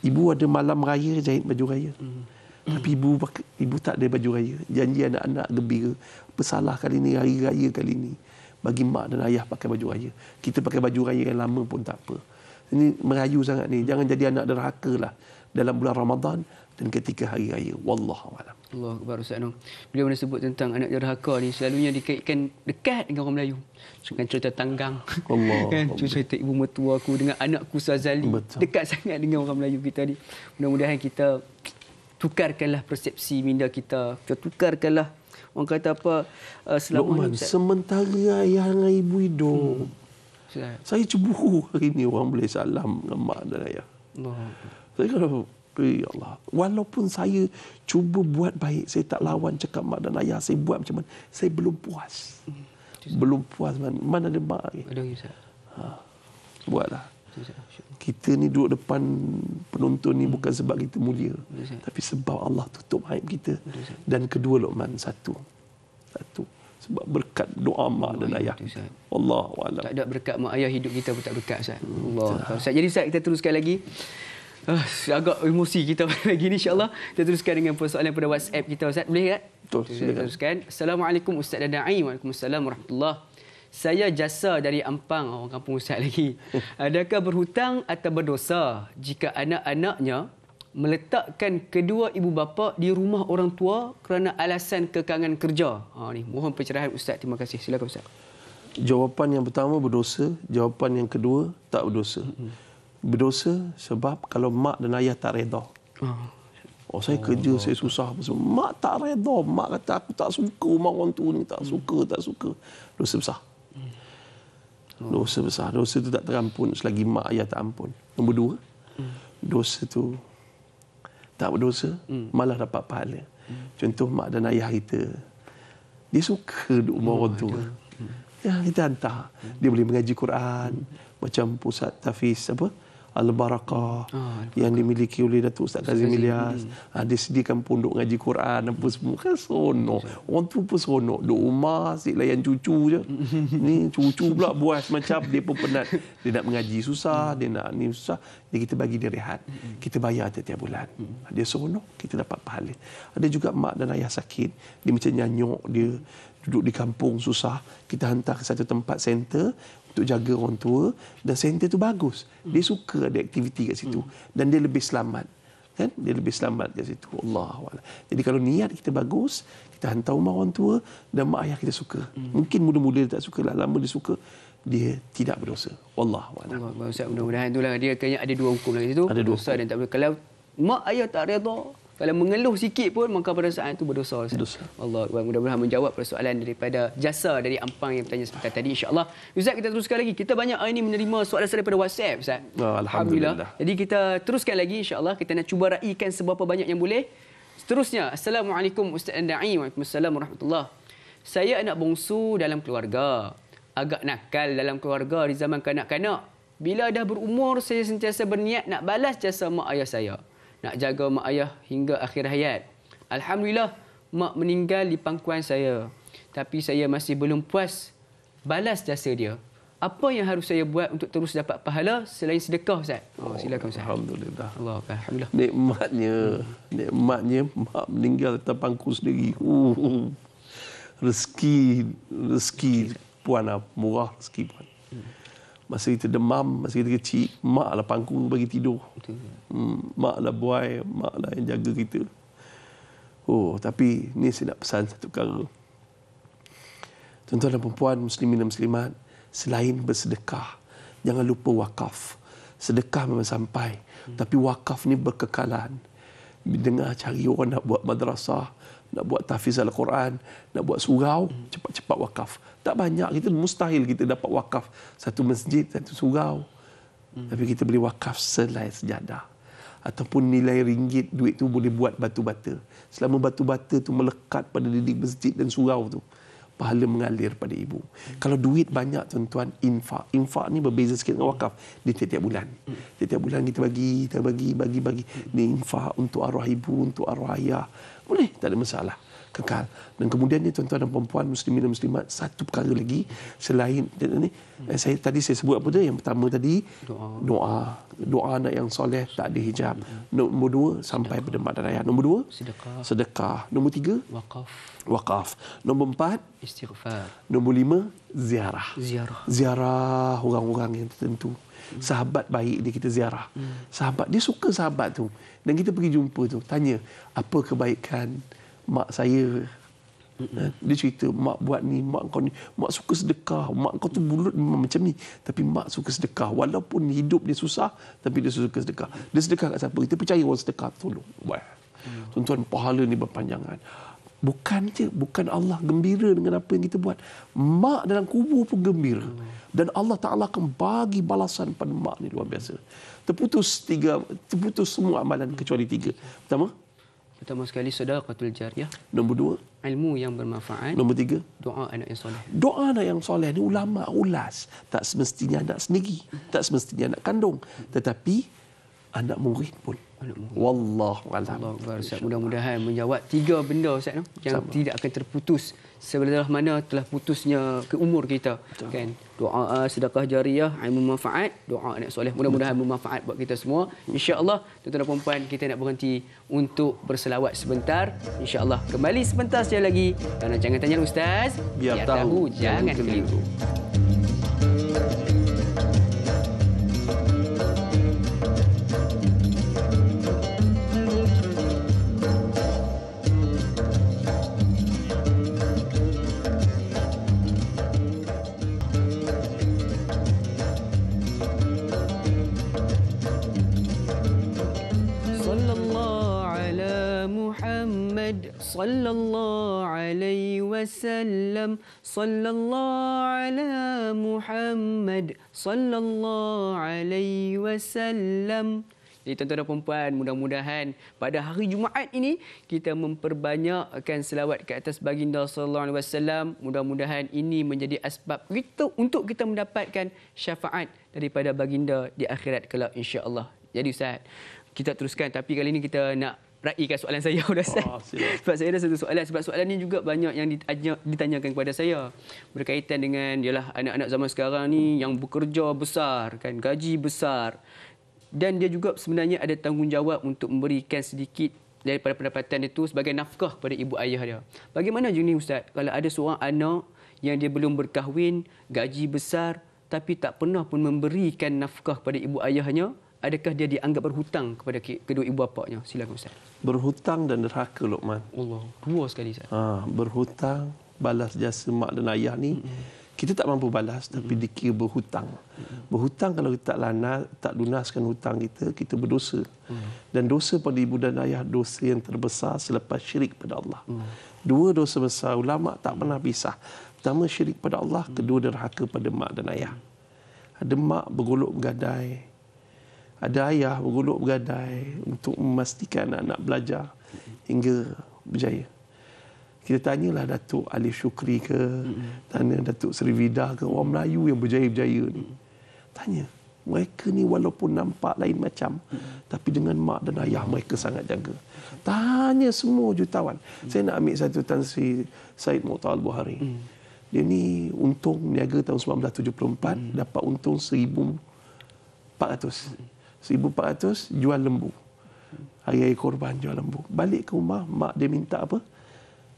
Ibu ada malam raya jahit baju raya. Hmm. Tapi ibu ibu tak ada baju raya. Janji anak-anak gembira. Pesalah kali ini, hari raya kali ini. Bagi mak dan ayah pakai baju raya. Kita pakai baju raya yang lama pun tak apa. Ini merayu sangat ni. Jangan jadi anak derhaka lah. Dalam bulan Ramadan dan ketika hari raya. Wallahualam. Allah baru Ustaz Anong. Beliau mana sebut tentang anak derhaka ni selalunya dikaitkan dekat dengan orang Melayu. Dengan cerita tanggang. Allah. kan? Cerita ibu mertua aku dengan anak ku Sazali. Betul. Dekat sangat dengan orang Melayu kita ni. Mudah-mudahan kita tukarkanlah persepsi minda kita. Kita tukarkanlah orang kata apa uh, selama Luqman, ini, sementara ayah dengan ibu hidup. Hmm. Saya cuba hari ini orang boleh salam dengan mak dan ayah. Allah. Saya kalau ya Allah. Walaupun saya cuba buat baik, saya tak lawan cakap mak dan ayah, saya buat macam mana, saya belum puas. Hmm. Belum puas mana, mana ada mak lagi. Ada Ustaz. Ha. Buatlah. Kita ni duduk depan penonton ni hmm. bukan sebab kita mulia. Tapi sebab Allah tutup aib kita. Dan kedua Luqman, satu. Satu. Sebab berkat doa mak oh, dan ya, ayah Allah wa'alaikum. Tak ada berkat mak ayah hidup kita pun tak berkat, Ustaz. Hmm. Allah. Jadi, Ustaz, kita teruskan lagi. Uh, agak emosi kita lagi, ini insyaAllah. Kita teruskan dengan persoalan pada WhatsApp kita Ustaz. Boleh tak? Betul. Kita teruskan. Assalamualaikum Ustaz dan Da'i. Waalaikumsalam warahmatullahi saya jasa dari Ampang, orang kampung Ustaz lagi. Adakah berhutang atau berdosa jika anak-anaknya meletakkan kedua ibu bapa di rumah orang tua kerana alasan kekangan kerja? Ha, ni, mohon pencerahan Ustaz. Terima kasih. Silakan Ustaz. Jawapan yang pertama berdosa. Jawapan yang kedua tak berdosa. hmm berdosa sebab kalau mak dan ayah tak reda. Oh. Oh saya oh, kerja Allah. saya susah apa semua. Mak tak reda, mak kata aku tak suka rumah orang tu ni, tak hmm. suka, tak suka. Dosa besar. Hmm. Oh. Dosa besar. Dosa tu tak terampun selagi mak ayah tak ampun. Nombor dua, hmm. Dosa tu tak berdosa hmm. malah dapat pahala. Hmm. Contoh mak dan ayah kita. Dia suka duk rumah oh, orang tua. Ya, kita hantar. Hmm. Dia boleh mengaji Quran hmm. macam pusat tafiz apa? Al-Barakah ah, yang dimiliki oleh Datuk Ustaz Kazim Ilyas. Ha, ah, dia sediakan pondok ngaji Quran apa semua. Kan seronok. Orang tu pun seronok. Duk rumah asyik layan cucu je. ni cucu pula buas macam dia pun penat. Dia nak mengaji susah, dia nak ni susah. Jadi kita bagi dia rehat. Kita bayar tiap-tiap bulan. Hmm. Dia seronok, kita dapat pahala. Ada juga mak dan ayah sakit. Dia macam nyanyok dia duduk di kampung susah kita hantar ke satu tempat center untuk jaga orang tua dan center tu bagus. Dia suka ada aktiviti kat situ dan dia lebih selamat. Kan? Dia lebih selamat kat situ. Allah wala. Jadi kalau niat kita bagus, kita hantar rumah orang tua dan mak ayah kita suka. Hmm. Mungkin mula-mula dia tak suka lah. Lama dia suka, dia tidak berdosa. Allah Allah. Ustaz, mudah-mudahan itulah. Dia kena ada dua hukum lagi situ. Ada dua. Ustaz dan tak boleh. Kalau mak ayah tak redha, kalau mengeluh sikit pun maka pada saat itu berdosa Ustaz. Allah mudah-mudahan menjawab persoalan daripada jasa dari Ampang yang bertanya sebentar tadi insya-Allah. Ustaz kita teruskan lagi. Kita banyak hari ini menerima soalan daripada WhatsApp Ustaz. Ah, Alhamdulillah. Alhamdulillah. Jadi kita teruskan lagi insya-Allah kita nak cuba raikan seberapa banyak yang boleh. Seterusnya, Assalamualaikum Ustaz Anda'i. Waalaikumsalam warahmatullahi Saya anak bongsu dalam keluarga. Agak nakal dalam keluarga di zaman kanak-kanak. Bila dah berumur, saya sentiasa berniat nak balas jasa mak ayah saya nak jaga mak ayah hingga akhir hayat. Alhamdulillah, mak meninggal di pangkuan saya. Tapi saya masih belum puas balas jasa dia. Apa yang harus saya buat untuk terus dapat pahala selain sedekah, Ustaz? Oh, oh silakan, Ustaz. Alhamdulillah. Allah, Alhamdulillah. Nikmatnya, hmm. nikmatnya mak meninggal di pangku sendiri. Uh, rezeki, rezeki puan lah. murah, rezeki puan masa kita demam, masa kita kecil, maklah pangkung bagi tidur. Ya. Hmm, maklah buai, maklah yang jaga kita. Oh, tapi ni saya nak pesan satu perkara. Tuan-tuan dan perempuan, muslimin dan muslimat, selain bersedekah, jangan lupa wakaf. Sedekah memang sampai. Hmm. Tapi wakaf ni berkekalan. Dengar cari orang nak buat madrasah, nak buat tahfiz al-Quran, nak buat surau, cepat-cepat wakaf. Tak banyak kita mustahil kita dapat wakaf satu masjid, satu surau. Hmm. Tapi kita boleh wakaf selai sejadah ataupun nilai ringgit duit tu boleh buat batu bata. Selama batu bata tu melekat pada dinding masjid dan surau tu, pahala mengalir pada ibu. Hmm. Kalau duit banyak tuan-tuan, infak. Infak ni berbeza sikit dengan wakaf. di setiap tiap bulan. Hmm. bulan kita bagi, kita bagi, bagi, bagi. Hmm. Ni infak untuk arwah ibu, untuk arwah ayah, boleh, tak ada masalah. Kekal. Dan kemudian kemudiannya tuan-tuan dan perempuan, muslimin dan muslimat, satu perkara lagi selain ini, hmm. Eh, saya tadi saya sebut apa dia? Yang pertama tadi doa. Doa, anak yang soleh tak ada hijab. Hmm. Nombor dua, sedekah. sampai pada mak dan Nombor dua, sedekah. sedekah. Nombor tiga, wakaf. wakaf. Nombor empat, istighfar. Nombor lima, ziarah. Ziarah. Ziarah orang-orang yang tertentu. Sahabat baik dia kita ziarah. Hmm. Sahabat, dia suka sahabat tu. Dan kita pergi jumpa tu, tanya apa kebaikan mak saya. Ha, dia cerita mak buat ni, mak kau ni, mak suka sedekah, mak kau tu mulut memang macam ni, tapi mak suka sedekah walaupun hidup dia susah, tapi dia suka sedekah. Dia sedekah kat siapa? Kita percaya orang sedekah tolong. Wah. Hmm. Tuan-tuan pahala ni berpanjangan. Bukan je, bukan Allah gembira dengan apa yang kita buat. Mak dalam kubur pun gembira. Hmm. Dan Allah Ta'ala akan bagi balasan pada mak ni luar biasa terputus tiga terputus semua amalan kecuali tiga. Pertama, pertama sekali sedekahul jariyah. Nombor dua, ilmu yang bermanfaat. Nombor tiga, doa anak yang soleh. Doa anak yang soleh ni ulama ulas, tak semestinya anak sendiri, tak semestinya anak kandung, tetapi anak murid pun. Wallahu a'lam. Mudah-mudahan menjawab tiga benda Ustaz yang Sama. tidak akan terputus sebelah mana telah putusnya keumur kita Betul. kan doa ah, sedekah jariah ilmu manfaat doa anak soleh mudah-mudahan bermanfaat buat kita semua insyaallah tuan-tuan dan puan-puan kita nak berhenti untuk berselawat sebentar insyaallah kembali sebentar saja lagi dan jangan tanya ustaz biar, biar tahu, tahu jangan keliru, keliru. صلى الله عليه وسلم صلى الله على محمد صلى الله عليه وسلم Jadi tuan-tuan dan puan-puan, mudah-mudahan pada hari Jumaat ini kita memperbanyakkan selawat ke atas baginda sallallahu alaihi wasallam. Mudah-mudahan ini menjadi asbab kita untuk kita mendapatkan syafaat daripada baginda di akhirat kelak insya-Allah. Jadi ustaz, kita teruskan tapi kali ini kita nak raikan soalan saya sudah oh, sebab saya ada satu soalan sebab soalan ini juga banyak yang ditanyakan kepada saya berkaitan dengan ialah anak-anak zaman sekarang ni yang bekerja besar kan gaji besar dan dia juga sebenarnya ada tanggungjawab untuk memberikan sedikit daripada pendapatan itu sebagai nafkah kepada ibu ayah dia. Bagaimana jenis ustaz kalau ada seorang anak yang dia belum berkahwin, gaji besar tapi tak pernah pun memberikan nafkah kepada ibu ayahnya adakah dia dianggap berhutang kepada kedua ibu bapaknya? Silakan Ustaz. Berhutang dan derhaka, Luqman. Allah, dua sekali Ustaz. Ha, berhutang, balas jasa mak dan ayah ni, mm-hmm. kita tak mampu balas tapi dikira berhutang. Berhutang kalau kita tak, lana, tak lunaskan hutang kita, kita berdosa. Mm. Dan dosa pada ibu dan ayah, dosa yang terbesar selepas syirik pada Allah. Mm. Dua dosa besar, ulama' tak pernah mm. pisah. Pertama syirik pada Allah, kedua derhaka pada mak dan ayah. Ada mak bergolok gadai, ada ayah berguluk bergadai untuk memastikan anak belajar hingga berjaya. Kita tanyalah Datuk Ali Shukri ke, tanya Datuk Sri Vidah ke, orang Melayu yang berjaya-berjaya ni. Tanya, mereka ni walaupun nampak lain macam, tapi dengan mak dan ayah mereka sangat jaga. Tanya semua jutawan. Saya nak ambil satu Tan Sri Said Muqtah Al-Buhari. Dia ni untung niaga tahun 1974, dapat untung 1,400. 1400 jual lembu. Hari-hari korban jual lembu. Balik ke rumah, mak dia minta apa?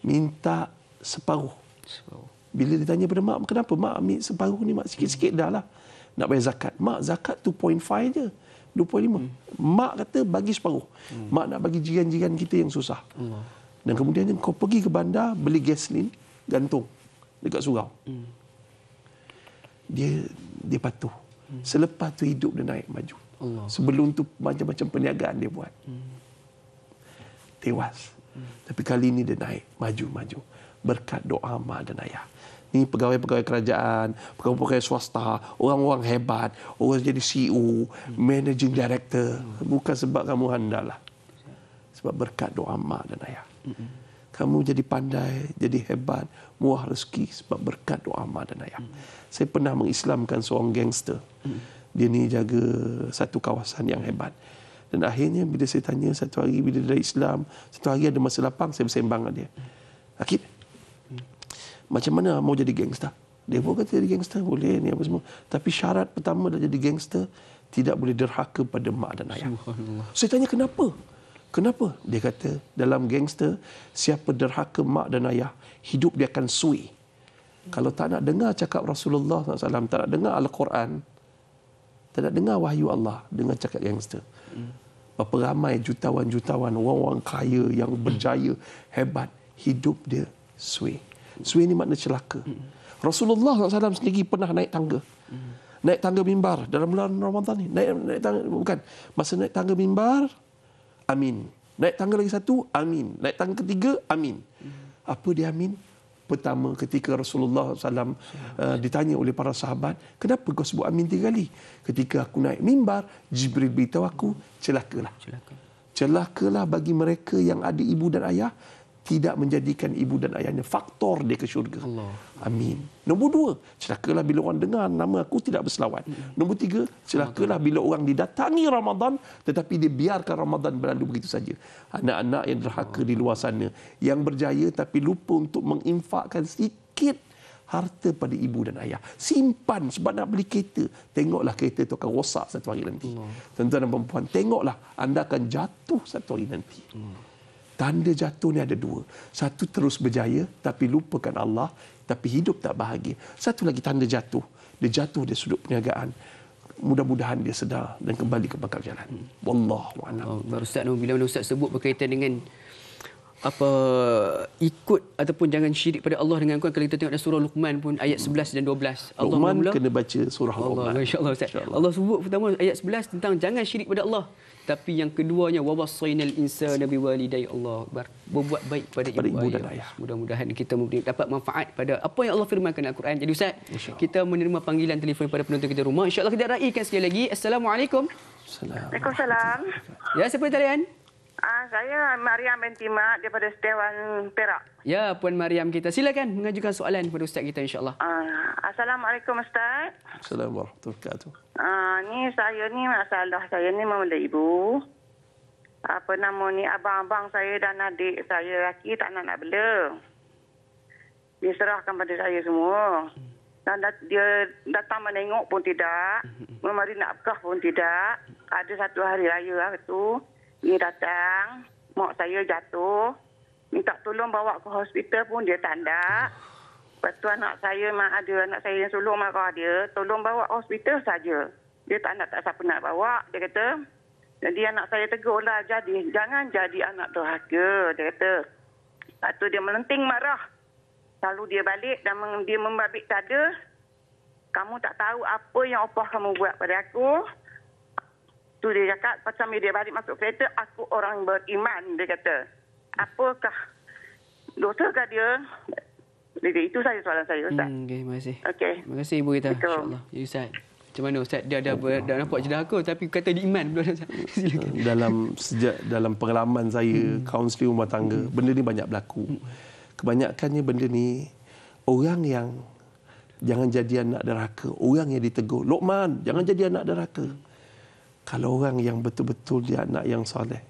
Minta separuh. Bila ditanya pada mak, kenapa? Mak ambil separuh ni, mak sikit-sikit dah lah. Nak bayar zakat. Mak, zakat 2.5 je. 2.5. Hmm. Mak kata bagi separuh. Hmm. Mak nak bagi jiran-jiran kita yang susah. Hmm. Dan kemudian kau pergi ke bandar, beli gasoline, gantung dekat surau. Hmm. Dia dia patuh. Hmm. Selepas tu hidup dia naik maju. Allah. Sebelum tu macam-macam perniagaan dia buat. Hmm. Tewas. Hmm. Tapi kali ini dia naik, maju-maju. Berkat doa mak dan ayah. Ini pegawai-pegawai kerajaan, pegawai-pegawai swasta, orang-orang hebat, orang jadi CEO, hmm. managing director. Hmm. Bukan sebab kamu handal lah, Sebab berkat doa mak dan ayah. Hmm. Kamu jadi pandai, jadi hebat, muah rezeki sebab berkat doa mak dan ayah. Hmm. Saya pernah mengislamkan seorang gangster. Hmm dia ni jaga satu kawasan yang hebat. Dan akhirnya bila saya tanya satu hari bila dia dah Islam, satu hari ada masa lapang saya bersembang dengan dia. Akhir Macam mana mau jadi gangster? Dia pun kata jadi gangster boleh ni apa semua. Tapi syarat pertama dah jadi gangster tidak boleh derhaka pada mak dan ayah. Subhanallah. Saya tanya kenapa? Kenapa? Dia kata dalam gangster siapa derhaka mak dan ayah hidup dia akan sui. Kalau tak nak dengar cakap Rasulullah SAW, tak nak dengar Al-Quran, tak nak dengar wahyu Allah dengan cakap gangster. Hmm. Berapa ramai jutawan-jutawan orang-orang kaya yang berjaya, hmm. hebat, hidup dia sui. Sui ni makna celaka. Hmm. Rasulullah SAW sendiri pernah naik tangga. Hmm. Naik tangga mimbar dalam bulan Ramadan ini Naik, naik tangga, bukan. Masa naik tangga mimbar, amin. Naik tangga lagi satu, amin. Naik tangga ketiga, amin. Hmm. Apa dia amin? pertama ketika Rasulullah SAW uh, ditanya oleh para sahabat, kenapa kau sebut amin tiga kali? Ketika aku naik mimbar, Jibril beritahu aku, celakalah. Celakalah bagi mereka yang ada ibu dan ayah, tidak menjadikan ibu dan ayahnya faktor dia ke syurga. Allah. Amin. Nombor dua, celakalah bila orang dengar nama aku tidak berselawat. Hmm. Nombor tiga, celakalah bila orang didatangi Ramadan tetapi dia biarkan Ramadan berlalu begitu saja. Anak-anak yang derhaka di luar sana, yang berjaya tapi lupa untuk menginfakkan sikit harta pada ibu dan ayah. Simpan sebab nak beli kereta. Tengoklah kereta itu akan rosak satu hari nanti. Hmm. Tuan-tuan dan perempuan, tengoklah anda akan jatuh satu hari nanti. Hmm. Tanda jatuh ni ada dua. Satu terus berjaya tapi lupakan Allah tapi hidup tak bahagia. Satu lagi tanda jatuh. Dia jatuh dari sudut perniagaan. Mudah-mudahan dia sedar dan kembali ke pangkal jalan. Hmm. Wallahu a'lam. Oh, Ustaz, bila Ustaz sebut berkaitan dengan apa ikut ataupun jangan syirik pada Allah dengan Quran kalau kita tengok dalam surah Luqman pun ayat 11 dan 12 Allah mula kena baca surah Luqman insyaallah ustaz Allah. Allah sebut pertama ayat 11 tentang jangan syirik pada Allah tapi yang keduanya wa wasainal Nabi biwalidayhi Allah berbuat baik pada ibu, ibu dan ayah. Mudah-mudahan kita dapat manfaat pada apa yang Allah firmankan dalam Quran. Jadi ustaz, kita menerima panggilan telefon pada penonton kita rumah. Insya-Allah kita raikan sekali lagi. Assalamualaikum. Assalamualaikum. Ya, siapa talian? Ah, saya Mariam binti Mak daripada Setiawan Perak. Ya, Puan Mariam kita. Silakan mengajukan soalan kepada Ustaz kita insyaAllah. Ah, Assalamualaikum Ustaz. Assalamualaikum warahmatullahi wabarakatuh. Ah, ni saya ni masalah saya ni memulai ibu. Apa nama ni abang-abang saya dan adik saya laki tak nak nak bela. Dia serahkan pada saya semua. Dan dia datang menengok pun tidak. Hmm, hmm, hmm. Memari nak pekah pun tidak. Ada satu hari raya lah itu. Ni datang, mak saya jatuh. Minta tolong bawa ke hospital pun dia tak ada. Lepas tu anak saya, mak ada anak saya yang sulung mak dia. Tolong bawa hospital saja. Dia tak nak, tak siapa nak bawa. Dia kata, jadi anak saya tegurlah. Jadi, jangan jadi anak dohaga. Dia kata, lepas tu dia melenting marah. Lalu dia balik dan dia membabit tak ada. Kamu tak tahu apa yang opah kamu buat pada aku tu dia cakap macam dia balik masuk kereta aku orang beriman dia kata apakah dosa ke dia jadi itu saja soalan saya Ustaz hmm, Okey, terima kasih okay. terima kasih Ibu kita insyaAllah ya Ustaz macam mana Ustaz dia ada ber, dah nampak jelah aku tapi kata di iman pula eh, dalam sejak dalam pengalaman saya hmm. kaunseling rumah tangga hmm. benda ni banyak berlaku hmm. kebanyakannya benda ni orang yang jangan jadi anak deraka orang yang ditegur Luqman jangan jadi anak deraka hmm kalau orang yang betul-betul dia anak yang soleh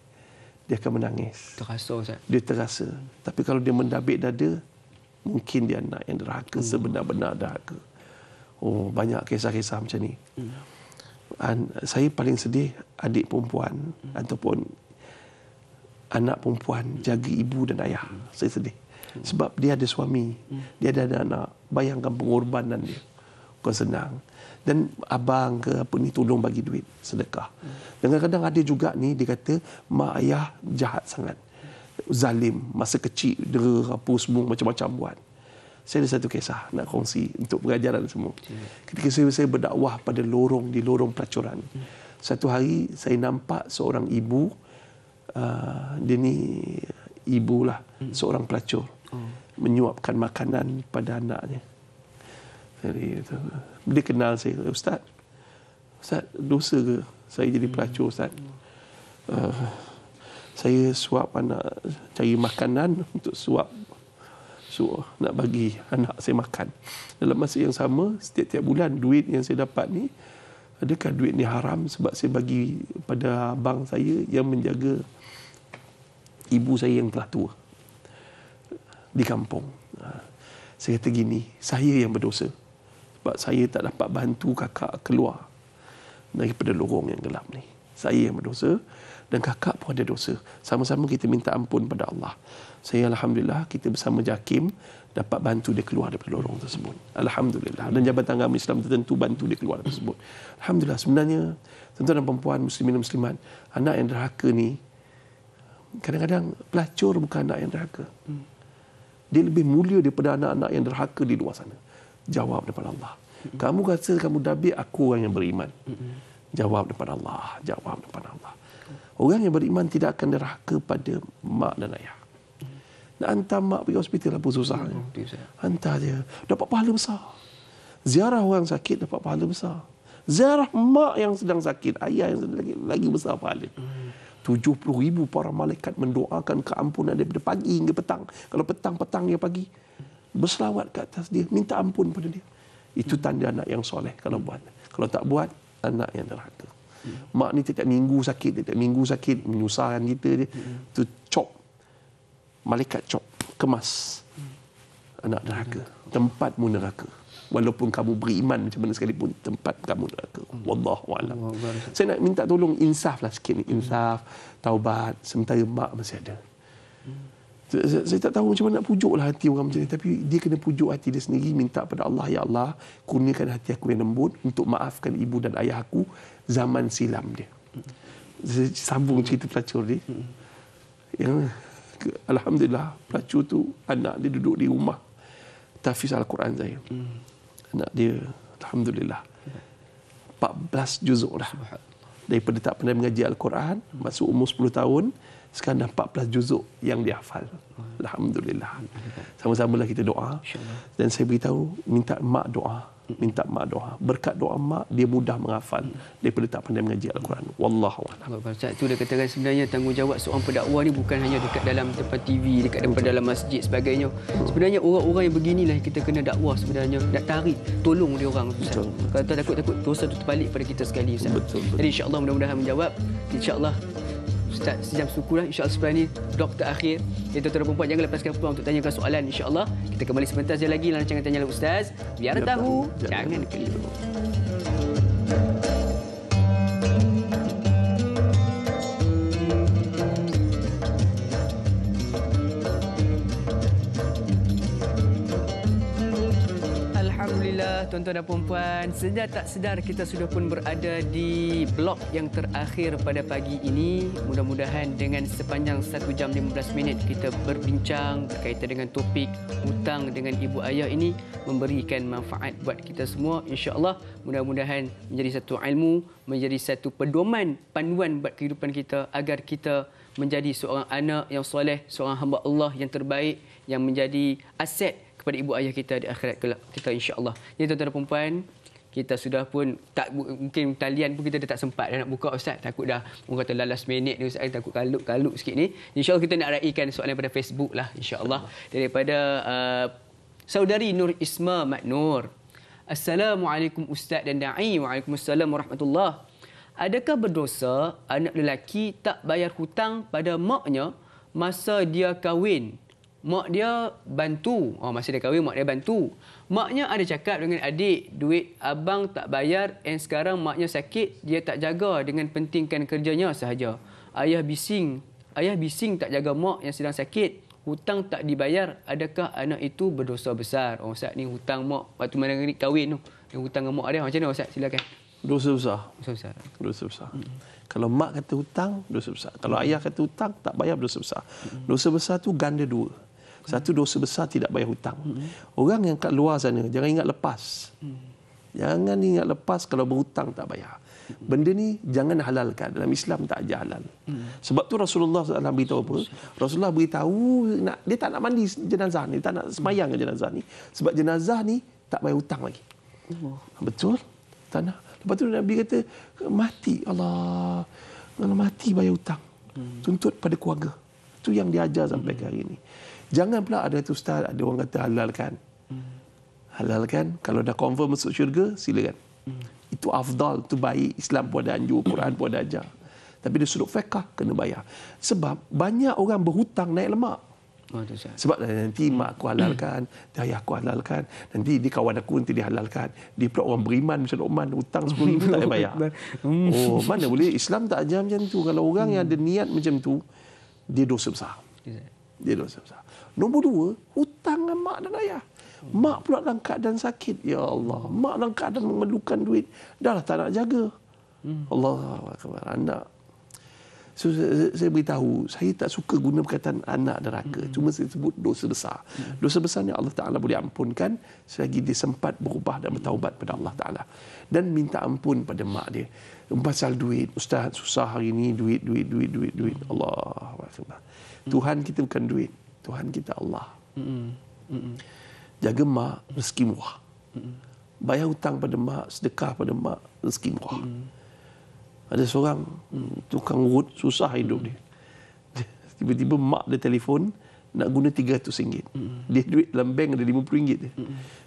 dia akan menangis terasa ustaz dia terasa tapi kalau dia mendabik dada mungkin dia anak yang derhaka hmm. sebenar-benar derhaka oh banyak kisah-kisah macam ni hmm. saya paling sedih adik perempuan hmm. ataupun anak perempuan hmm. jaga ibu dan ayah hmm. saya sedih hmm. sebab dia ada suami hmm. dia ada anak bayangkan pengorbanan dia bukan senang hmm dan abang ke apa ni tolong bagi duit sedekah. Dan kadang-kadang ada juga ni dia kata mak ayah jahat sangat. Zalim masa kecil dera apa semua macam-macam buat. Saya ada satu kisah nak kongsi untuk pengajaran semua. Ketika saya saya berdakwah pada lorong di lorong pelacuran. Satu hari saya nampak seorang ibu uh, dia ni ibulah seorang pelacur oh. menyuapkan makanan pada anaknya. Jadi itu dia kenal saya eh, ustaz ustaz dosa ke saya jadi hmm. pelacur ustaz uh, saya suap anak cari makanan untuk suap so, nak bagi anak saya makan dalam masa yang sama setiap-tiap bulan duit yang saya dapat ni adakah duit ni haram sebab saya bagi pada abang saya yang menjaga ibu saya yang telah tua di kampung. Ha. Saya kata gini, saya yang berdosa sebab saya tak dapat bantu kakak keluar daripada lorong yang gelap ni. Saya yang berdosa dan kakak pun ada dosa. Sama-sama kita minta ampun pada Allah. Saya Alhamdulillah kita bersama Jakim dapat bantu dia keluar daripada lorong tersebut. Alhamdulillah. Dan Jabatan Agama Islam tertentu bantu dia keluar daripada tersebut. Alhamdulillah sebenarnya tuan-tuan dan perempuan muslimin dan muslimat anak yang derhaka ni kadang-kadang pelacur bukan anak yang derhaka. Dia lebih mulia daripada anak-anak yang derhaka di luar sana jawab daripada Allah. Mm-hmm. Kamu kata kamu dabi aku orang yang beriman. Mm-hmm. Jawab daripada Allah, jawab daripada Allah. Orang yang beriman tidak akan derhaka pada mak dan ayah. Nak hantar mak pergi hospital apa susahnya? mm Hantar dia, dapat pahala besar. Ziarah orang sakit dapat pahala besar. Ziarah mak yang sedang sakit, ayah yang sedang sakit lagi besar pahala. Mm-hmm. 70 ribu para malaikat mendoakan keampunan daripada pagi hingga petang. Kalau petang, petang hingga pagi berselawat ke atas dia, minta ampun pada dia. Itu tanda anak yang soleh kalau hmm. buat. Kalau tak buat, anak yang derhaka. Hmm. Mak ni tiap minggu sakit, tiap minggu sakit, menyusahkan kita dia. Hmm. Tu cop. Malaikat cop, kemas. Hmm. Anak derhaka. Ya. Tempat mu neraka. Walaupun kamu beriman macam mana sekalipun, tempat kamu neraka. Hmm. Wallahu a'lam. Saya nak minta tolong insaflah lah sikit ni, insaf, taubat sementara mak masih ada. Hmm saya, saya tak tahu macam mana nak lah hati orang macam ni tapi dia kena pujuk hati dia sendiri minta pada Allah ya Allah kurniakan hati aku yang lembut untuk maafkan ibu dan ayah aku zaman silam dia saya sambung cerita pelacur ni yang alhamdulillah pelacur tu anak dia duduk di rumah tafiz al-Quran saya anak dia alhamdulillah 14 juzuk lah daripada tak pernah mengaji al-Quran masuk umur 10 tahun sekarang dah 14 juzuk yang dihafal. Alhamdulillah. Sama-samalah kita doa. Dan saya beritahu, minta mak doa. Minta mak doa. Berkat doa mak, dia mudah menghafal daripada tak pandai mengaji Al-Quran. Wallahu a'lam. Itu dia katakan sebenarnya tanggungjawab seorang pendakwah ni bukan hanya dekat dalam tempat TV, dekat depan dalam masjid sebagainya. Sebenarnya orang-orang yang beginilah kita kena dakwah sebenarnya. Nak tarik, tolong dia orang. Kalau tak takut-takut, dosa tu terbalik pada kita sekali. Jadi insyaAllah mudah-mudahan menjawab. InsyaAllah Ustaz sejam suku lah. Allah sebelah ini doktor akhir. Ya, tuan-tuan dan perempuan, jangan lepaskan peluang untuk tanyakan soalan. Insya Allah kita kembali sebentar saja lagi dalam rancangan tanya Ustaz. Biar, Biar tahu, jangan, keliru. Alhamdulillah tuan-tuan dan puan-puan, sedar tak sedar kita sudah pun berada di blok yang terakhir pada pagi ini. Mudah-mudahan dengan sepanjang 1 jam 15 minit kita berbincang berkaitan dengan topik hutang dengan ibu ayah ini memberikan manfaat buat kita semua. InsyaAllah mudah-mudahan menjadi satu ilmu, menjadi satu pedoman panduan buat kehidupan kita agar kita menjadi seorang anak yang soleh, seorang hamba Allah yang terbaik yang menjadi aset kepada ibu ayah kita di akhirat kelak kita insya-Allah. Ya tuan-tuan dan puan kita sudah pun tak mungkin talian pun kita dah tak sempat dah nak buka ustaz takut dah orang kata last minute ni ustaz takut kalut kalut sikit ni insyaallah kita nak raikan soalan daripada Facebook lah insyaallah daripada uh, saudari Nur Isma Mat Nur Assalamualaikum ustaz dan dai waalaikumsalam warahmatullahi Adakah berdosa anak lelaki tak bayar hutang pada maknya masa dia kahwin? mak dia bantu. Oh, masa dia kahwin, mak dia bantu. Maknya ada cakap dengan adik, duit abang tak bayar dan sekarang maknya sakit, dia tak jaga dengan pentingkan kerjanya sahaja. Ayah bising. Ayah bising tak jaga mak yang sedang sakit. Hutang tak dibayar, adakah anak itu berdosa besar? Oh, Ustaz, ni hutang mak waktu mana ni kahwin tu. Dia hutang dengan mak dia. Macam mana, Ustaz? Silakan. Dosa besar. Dosa besar. Dosa besar. Hmm. Kalau mak kata hutang, dosa besar. Kalau hmm. ayah kata hutang, tak bayar, dosa besar. Hmm. Dosa besar tu ganda dua. Satu dosa besar tidak bayar hutang. Hmm. Orang yang kat luar sana jangan ingat lepas. Hmm. Jangan ingat lepas kalau berhutang tak bayar. Hmm. Benda ni jangan halalkan. Dalam Islam tak ajar halal. Sebab tu Rasulullah SAW beritahu apa? Rasulullah beritahu nak, dia tak nak mandi jenazah ni. Tak nak semayang jenazah ni. Sebab jenazah ni tak bayar hutang lagi. Ha, betul? Tak nak. Lepas tu Nabi kata, mati Allah. Kalau mati bayar hutang. Tuntut pada keluarga. Itu yang diajar sampai ke hari ini. Jangan pula ada ustaz ada orang kata halalkan. Halalkan kalau dah confirm masuk syurga silakan. Itu afdal, itu baik Islam pun ada anjur, Quran pun ada ajar. Tapi dia sudut fiqah kena bayar. Sebab banyak orang berhutang naik lemak. Oh, Sebab nanti mak aku halalkan, dia ayah aku halalkan, nanti dia kawan aku nanti dia halalkan. Dia pula orang beriman macam Oman, hutang RM10,000 tak payah bayar. Hmm. Oh, mana boleh? Islam tak ajar macam tu. Kalau orang yang ada niat macam tu, dia dosa besar. Dia dosa besar. Nombor dua, hutang dengan mak dan ayah. Mak pula dalam keadaan sakit. Ya Allah. Mak dalam keadaan memerlukan duit. Dah lah tak nak jaga. Allah Akbar. Anak. So, saya, beritahu, saya tak suka guna perkataan anak neraka. Hmm. Cuma saya sebut dosa besar. Hmm. Dosa besar ni Allah Ta'ala boleh ampunkan selagi dia sempat berubah dan bertaubat pada Allah Ta'ala. Dan minta ampun pada mak dia. Pasal duit, ustaz susah hari ini duit, duit, duit, duit, duit. Allah Akbar. Tuhan kita bukan duit. Tuhan kita Allah. Jaga mak, rezeki murah. Bayar hutang pada mak, sedekah pada mak, rezeki murah. Ada seorang mm. tukang wood susah hidup dia. Tiba-tiba mak dia telefon nak guna RM300. Dia duit dalam bank ada RM50. Dia.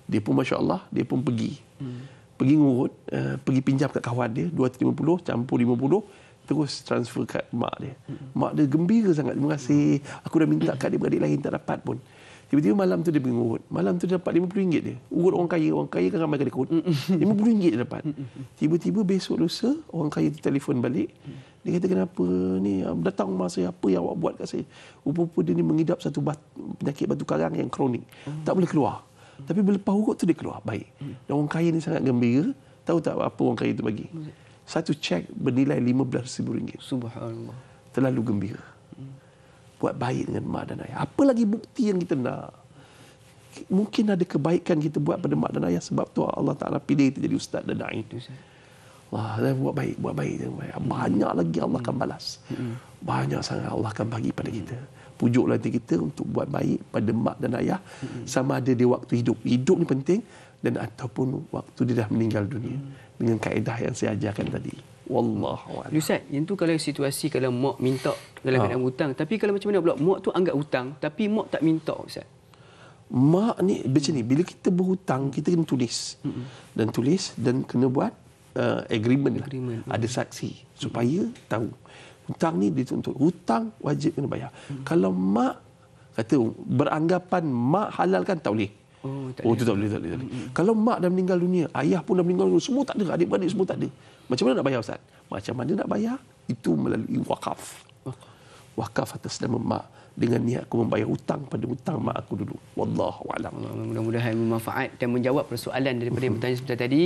dia pun Masya Allah, dia pun pergi. Mm. Pergi ngurut, uh, pergi pinjam kat kawan dia, RM250 campur RM50 terus transfer kat mak dia. Hmm. Mak dia gembira sangat. Terima kasih. Aku dah minta kat dia beradik lain tak dapat pun. Tiba-tiba malam tu dia pergi urut. Malam tu dia dapat RM50 dia. Urut orang kaya. Orang kaya kan ramai kali kot. RM50 dia dapat. Tiba-tiba besok lusa, orang kaya tu telefon balik. Dia kata, kenapa ni? Ah, datang rumah saya. Apa yang awak buat kat saya? Rupa-rupa dia ni mengidap satu bat, penyakit batu karang yang kronik. Tak boleh keluar. Tapi berlepas urut tu dia keluar. Baik. Dan orang kaya ni sangat gembira. Tahu tak apa orang kaya tu bagi? Satu cek bernilai RM15,000. Subhanallah. Terlalu gembira. Buat baik dengan mak dan ayah. Apa lagi bukti yang kita nak? Mungkin ada kebaikan kita buat pada mak dan ayah sebab tu Allah Ta'ala pilih kita jadi ustaz dan da'i. Wah, saya buat baik, buat baik. Banyak lagi Allah akan balas. Banyak sangat Allah akan bagi pada kita. Pujuk nanti kita untuk buat baik pada mak dan ayah. Sama ada di waktu hidup. Hidup ni penting. Dan ataupun waktu dia dah meninggal dunia. Hmm dengan kaedah yang saya ajarkan tadi. Wallahu a'lam. Ustaz, yang tu kalau situasi kalau mak minta dalam ha. keadaan ha. hutang, tapi kalau macam mana pula mak tu anggap hutang tapi mak tak minta Ustaz? Mak ni macam ni, bila kita berhutang kita kena tulis. Hmm. Dan tulis dan kena buat uh, agreement, lah. agreement. Lah. Ada saksi hmm. supaya tahu. Hutang ni dituntut. Hutang wajib kena bayar. Hmm. Kalau mak kata beranggapan mak halalkan tak boleh. Oh, tak oh tak tak boleh, tak boleh. Mm-hmm. Kalau mak dah meninggal dunia, ayah pun dah meninggal dunia, semua tak ada, adik-beradik semua tak ada. Macam mana nak bayar Ustaz? Macam mana nak bayar? Itu melalui wakaf. Wakaf atas nama mak dengan niat aku membayar hutang pada hutang mak aku dulu. Wallahu a'lam. Mudah-mudahan bermanfaat dan menjawab persoalan daripada yang hmm. bertanya sebentar tadi.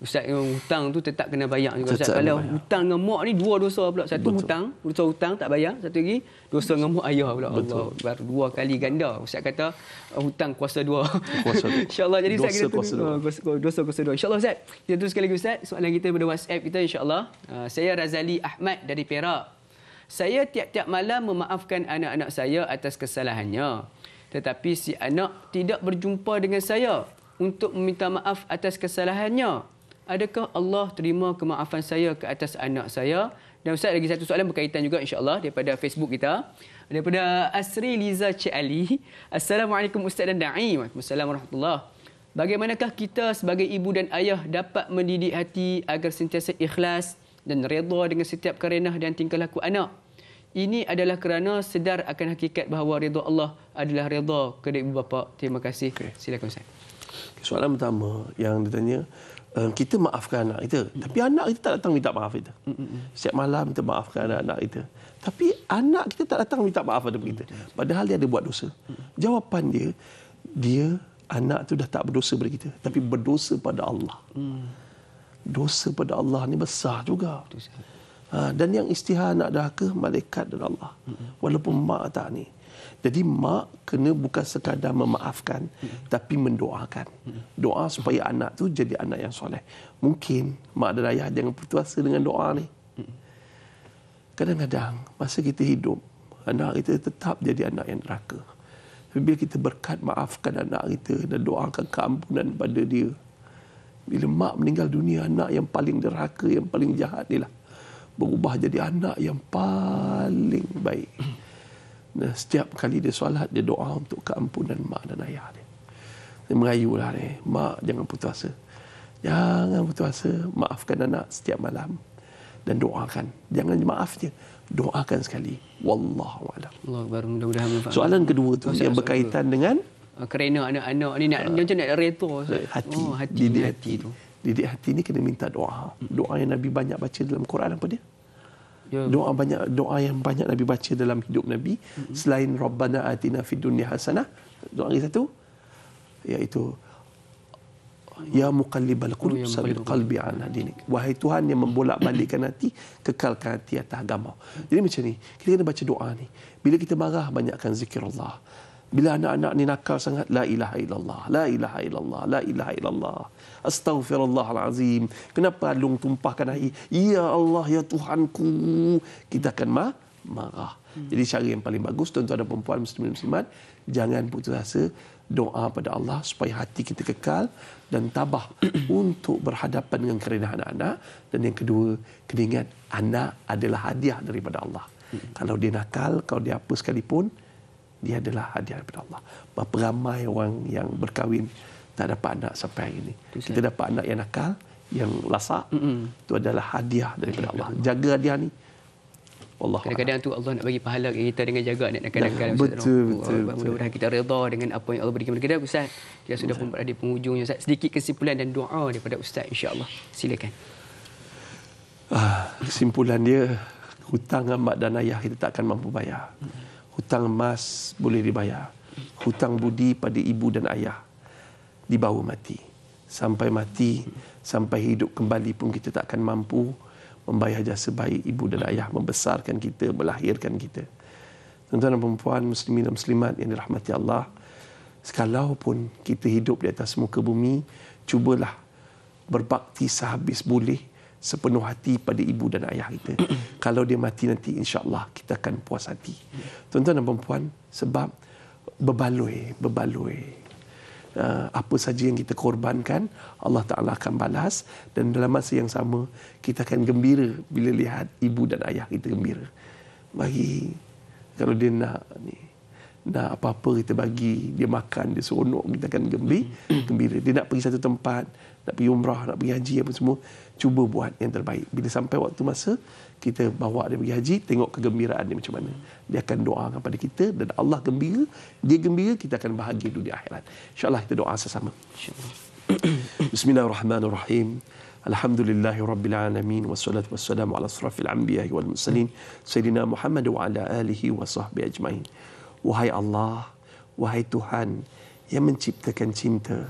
Ustaz yang hutang tu tetap kena bayar juga Ustaz. Kalau bayar. hutang dengan mak ni dua dosa pula. Satu Betul. hutang, dosa hutang tak bayar. Satu lagi dosa dengan mak ayah pula. Betul. Allah baru dua kali ganda. Ustaz kata oh, hutang kuasa dua. Kuasa Insya-Allah jadi saya kira kita dua. Dosa, kuasa dua. dosa kuasa dua. Insya-Allah Ustaz. Kita teruskan lagi Ustaz soalan kita pada WhatsApp kita insya-Allah. Ah, saya Razali Ahmad dari Perak saya tiap-tiap malam memaafkan anak-anak saya atas kesalahannya. Tetapi si anak tidak berjumpa dengan saya untuk meminta maaf atas kesalahannya. Adakah Allah terima kemaafan saya ke atas anak saya? Dan Ustaz, lagi satu soalan berkaitan juga insyaAllah daripada Facebook kita. Daripada Asri Liza Cik Ali. Assalamualaikum Ustaz dan Da'i. Waalaikumsalam warahmatullahi Bagaimanakah kita sebagai ibu dan ayah dapat mendidik hati agar sentiasa ikhlas dan redha dengan setiap karenah dan tingkah laku anak. Ini adalah kerana sedar akan hakikat bahawa redha Allah adalah redha kepada ibu bapa. Terima kasih. Okay. Silakan Ustaz. Okay, soalan pertama yang ditanya, um, eh, kita maafkan anak kita. Mm. Tapi anak kita tak datang minta maaf kita. Mm-mm. Setiap malam kita maafkan anak-anak kita. Tapi anak kita tak datang minta maaf pada kita. Padahal dia ada buat dosa. Mm. Jawapan dia, dia anak tu dah tak berdosa pada kita. Tapi berdosa pada Allah. Mm dosa pada Allah ni besar juga. Ha, dan yang istihar nak dah ke malaikat dan Allah. Walaupun mak tak ni. Jadi mak kena bukan sekadar memaafkan tapi mendoakan. Doa supaya anak tu jadi anak yang soleh. Mungkin mak dan ayah jangan putus dengan doa ni. Kadang-kadang masa kita hidup anak kita tetap jadi anak yang neraka. Bila kita berkat maafkan anak kita dan doakan keampunan pada dia, bila mak meninggal dunia, anak yang paling derhaka, yang paling jahat ni lah. Berubah jadi anak yang paling baik. Nah, setiap kali dia solat, dia doa untuk keampunan mak dan ayah dia. Dia merayu lah ni. Mak, jangan putus asa. Jangan putus asa. Maafkan anak setiap malam. Dan doakan. Jangan maaf je. Doakan sekali. Wallahualam. Soalan kedua tu yang berkaitan dengan Eh, kerana anak-anak ni nak ah. macam nak reto eh, hati oh, hati didik hati, tu didik hati ni kena minta doa hmm. doa yang nabi banyak baca dalam Quran apa dia ya. doa banyak doa yang banyak nabi baca dalam hidup nabi mm-hmm. selain rabbana atina fid dunya hasanah doa lagi satu iaitu ya muqallibal qulub oh, ya sabil qalbi ala dinik wahai tuhan yang membolak balikkan hati kekalkan hati atas agama jadi macam ni kita kena baca doa ni bila kita marah banyakkan zikir Allah bila anak-anak ni nakal sangat la ilaha illallah la ilaha illallah la ilaha illallah astagfirullahalazim kenapa alung tumpahkan air ya Allah ya Tuhanku kita akan ma marah jadi cara yang paling bagus tuan-tuan dan puan-puan muslimin muslimat jangan putus asa doa pada Allah supaya hati kita kekal dan tabah untuk berhadapan dengan kerenah anak-anak dan yang kedua kena ingat anak adalah hadiah daripada Allah hmm. kalau dia nakal kalau dia apa sekalipun dia adalah hadiah daripada Allah. Berapa ramai orang yang berkahwin tak dapat anak sampai hari ini. Kita dapat anak yang nakal, yang lasak, mm-hmm. itu adalah hadiah daripada Allah. Jaga hadiah ni. Allah Kadang-kadang tu Allah nak bagi pahala kita dengan jaga anak nakal nakal. Betul, oh, betul, Mudah-mudahan kita redha dengan apa yang Allah berikan kepada kita. Ustaz, kita sudah pun berada di penghujungnya. Ustaz, sedikit kesimpulan dan doa daripada Ustaz insyaAllah. Silakan. Ah, kesimpulan dia, hutang mak dan ayah kita tak akan mampu bayar. Hmm hutang emas boleh dibayar. Hutang budi pada ibu dan ayah dibawa mati. Sampai mati, sampai hidup kembali pun kita tak akan mampu membayar jasa baik ibu dan ayah membesarkan kita, melahirkan kita. Tuan-tuan dan perempuan, muslimin dan muslimat yang dirahmati Allah, sekalaupun kita hidup di atas muka bumi, cubalah berbakti sehabis boleh sepenuh hati pada ibu dan ayah kita. Kalau dia mati nanti insya-Allah kita akan puas hati. Tuan-tuan dan puan sebab berbaloi, berbaloi. Ah, apa saja yang kita korbankan, Allah Taala akan balas dan dalam masa yang sama kita akan gembira bila lihat ibu dan ayah kita gembira. Bagi kalau dia nak ni nak apa-apa kita bagi dia makan dia seronok kita akan gembira gembira dia nak pergi satu tempat nak pergi umrah nak pergi haji apa semua cuba buat yang terbaik. Bila sampai waktu masa, kita bawa dia pergi haji, tengok kegembiraan dia macam mana. Dia akan doa kepada kita dan Allah gembira. Dia gembira, kita akan bahagia dunia akhirat. InsyaAllah kita doa sesama. Bismillahirrahmanirrahim. الحمد لله رب العالمين والصلاة والسلام على أشرف الأنبياء والمرسلين سيدنا محمد وعلى آله وصحبه أجمعين وهاي الله وهاي تهان يمن تبتكن تنتا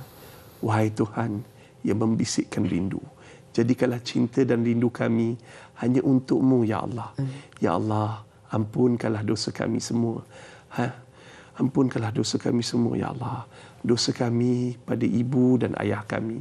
وهاي تهان يمن بسيكن ريندو Jadikanlah cinta dan rindu kami hanya untukmu, Ya Allah. Ya Allah, ampunkanlah dosa kami semua. Ha? Ampunkanlah dosa kami semua, Ya Allah. Dosa kami pada ibu dan ayah kami.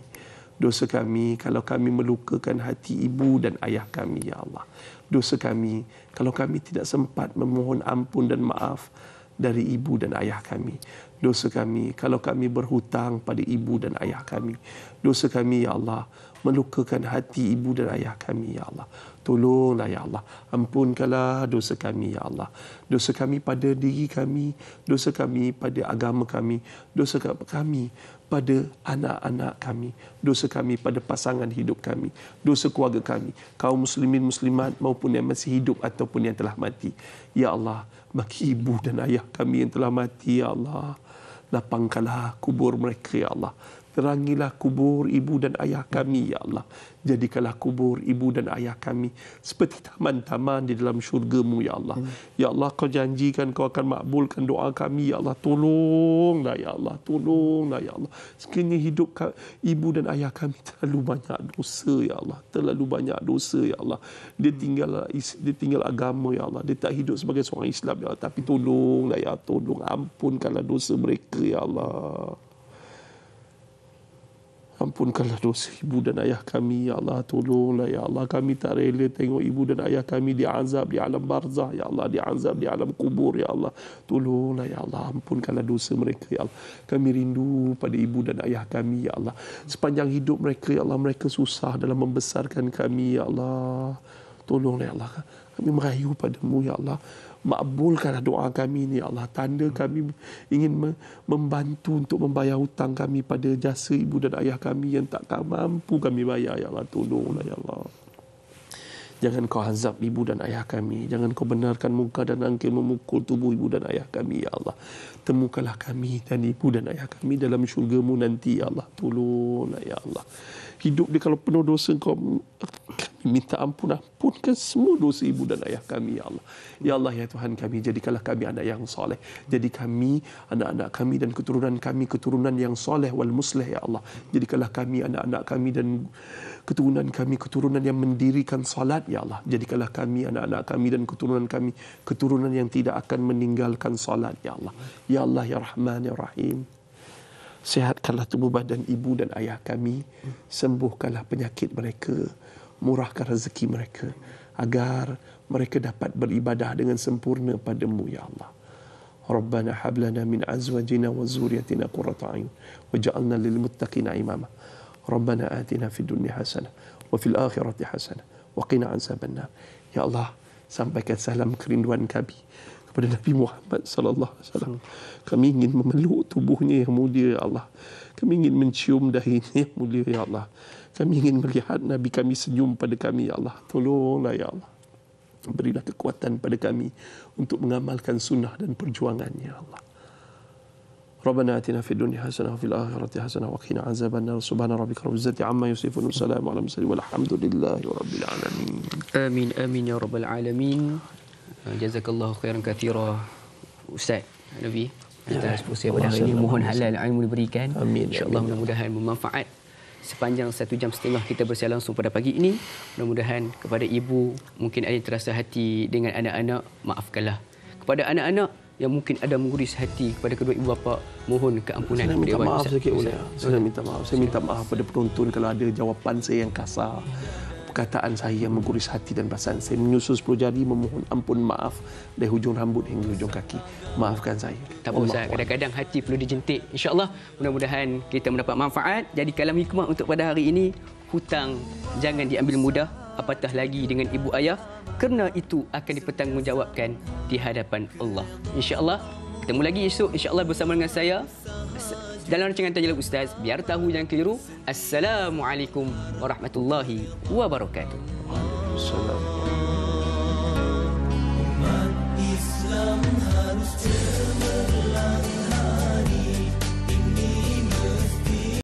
Dosa kami kalau kami melukakan hati ibu dan ayah kami, Ya Allah. Dosa kami kalau kami tidak sempat memohon ampun dan maaf dari ibu dan ayah kami. Dosa kami kalau kami berhutang pada ibu dan ayah kami. Dosa kami, Ya Allah. Ya Allah melukakan hati ibu dan ayah kami, Ya Allah. Tolonglah, Ya Allah. Ampunkanlah dosa kami, Ya Allah. Dosa kami pada diri kami, dosa kami pada agama kami, dosa kami pada anak-anak kami, dosa kami pada pasangan hidup kami, dosa keluarga kami, kaum muslimin muslimat maupun yang masih hidup ataupun yang telah mati. Ya Allah, bagi ibu dan ayah kami yang telah mati, ya Allah, lapangkanlah kubur mereka, ya Allah. Terangilah kubur ibu dan ayah kami, Ya Allah. Jadikanlah kubur ibu dan ayah kami seperti taman-taman di dalam syurgamu, Ya Allah. Ya Allah, kau janjikan kau akan makbulkan doa kami, Ya Allah. Tolonglah, Ya Allah. Tolonglah, Ya Allah. Sekiranya hidup ibu dan ayah kami terlalu banyak dosa, Ya Allah. Terlalu banyak dosa, Ya Allah. Dia tinggal dia tinggal agama, Ya Allah. Dia tak hidup sebagai seorang Islam, Ya Allah. Tapi tolonglah, Ya Allah. Tolong ampunkanlah dosa mereka, Ya Allah. Ampunkanlah dosa ibu dan ayah kami, Ya Allah, tolonglah, Ya Allah. Kami tak rela tengok ibu dan ayah kami diazab di alam barzah, Ya Allah. Diazab di alam kubur, Ya Allah. Tolonglah, Ya Allah. Ampunkanlah dosa mereka, Ya Allah. Kami rindu pada ibu dan ayah kami, Ya Allah. Sepanjang hidup mereka, Ya Allah, mereka susah dalam membesarkan kami, Ya Allah. Tolonglah, Ya Allah. Kami merayu padamu, Ya Allah makbulkanlah doa kami ini, ya Allah. Tanda kami ingin membantu untuk membayar hutang kami pada jasa ibu dan ayah kami yang tak mampu kami bayar, ya Allah. Tolonglah, ya Allah. Jangan kau azab ibu dan ayah kami. Jangan kau benarkan muka dan angkir memukul tubuh ibu dan ayah kami, ya Allah. Temukanlah kami dan ibu dan ayah kami dalam syurgamu nanti, ya Allah. Tolonglah, ya Allah. Hidup dia kalau penuh dosa, kau minta ampun pun semua dosa ibu dan ayah kami ya Allah. Ya Allah ya Tuhan kami jadikanlah kami anak yang soleh. Jadi kami anak-anak kami dan keturunan kami keturunan yang soleh wal musleh ya Allah. Jadikanlah kami anak-anak kami dan keturunan kami keturunan yang mendirikan salat ya Allah. Jadikanlah kami anak-anak kami dan keturunan kami keturunan yang tidak akan meninggalkan salat ya Allah. Ya Allah ya Rahman ya Rahim. Sehatkanlah tubuh badan ibu dan ayah kami. Sembuhkanlah penyakit mereka murahkan rezeki mereka agar mereka dapat beribadah dengan sempurna padamu ya Allah. Rabbana hab lana min azwajina wa zurriyyatina qurrata a'yun waj'alna lil muttaqina imama. Rabbana atina fid dunya hasanah wa fil akhirati hasanah wa qina azaban Ya Allah, sampaikan salam kerinduan kami kepada Nabi Muhammad sallallahu alaihi wasallam. Kami ingin memeluk tubuhnya yang mulia ya Allah. Kami ingin mencium dahinya yang mulia ya Allah. Kami ingin melihat Nabi kami senyum pada kami, Ya Allah. Tolonglah, Ya Allah. Berilah kekuatan pada kami untuk mengamalkan sunnah dan perjuangannya, Ya Allah. Rabbana atina fid dunya hasanah wa fil akhirati hasanah wa qina azabannar subhana rabbika rabbil amma yusifun salamun ala mursalin walhamdulillahi rabbil alamin amin amin ya rabbal alamin jazakallahu khairan katira ustaz nabi ya. atas usia pada hari ini mohon halal ilmu diberikan amin insyaallah ya mudah-mudahan bermanfaat sepanjang satu jam setengah kita bersia langsung pada pagi ini. Mudah-mudahan kepada ibu mungkin ada terasa hati dengan anak-anak, maafkanlah. Kepada anak-anak yang mungkin ada menguris hati kepada kedua ibu bapa, mohon keampunan. Saya minta maaf sikit, Ulia. Saya minta maaf. Saya minta maaf pada penonton kalau ada jawapan saya yang kasar. Ya perkataan saya yang menggurus hati dan perasaan. Saya menyusun sepuluh jari memohon ampun maaf dari hujung rambut hingga hujung kaki. Maafkan saya. Tak apa Ustaz, kadang-kadang hati perlu dijentik. InsyaAllah mudah-mudahan kita mendapat manfaat. Jadi kalam hikmah untuk pada hari ini, hutang jangan diambil mudah. Apatah lagi dengan ibu ayah kerana itu akan dipertanggungjawabkan di hadapan Allah. InsyaAllah, ketemu lagi esok. InsyaAllah bersama dengan saya dalam rancangan tanya ustaz biar tahu yang keliru assalamualaikum warahmatullahi wabarakatuh Assalamualaikum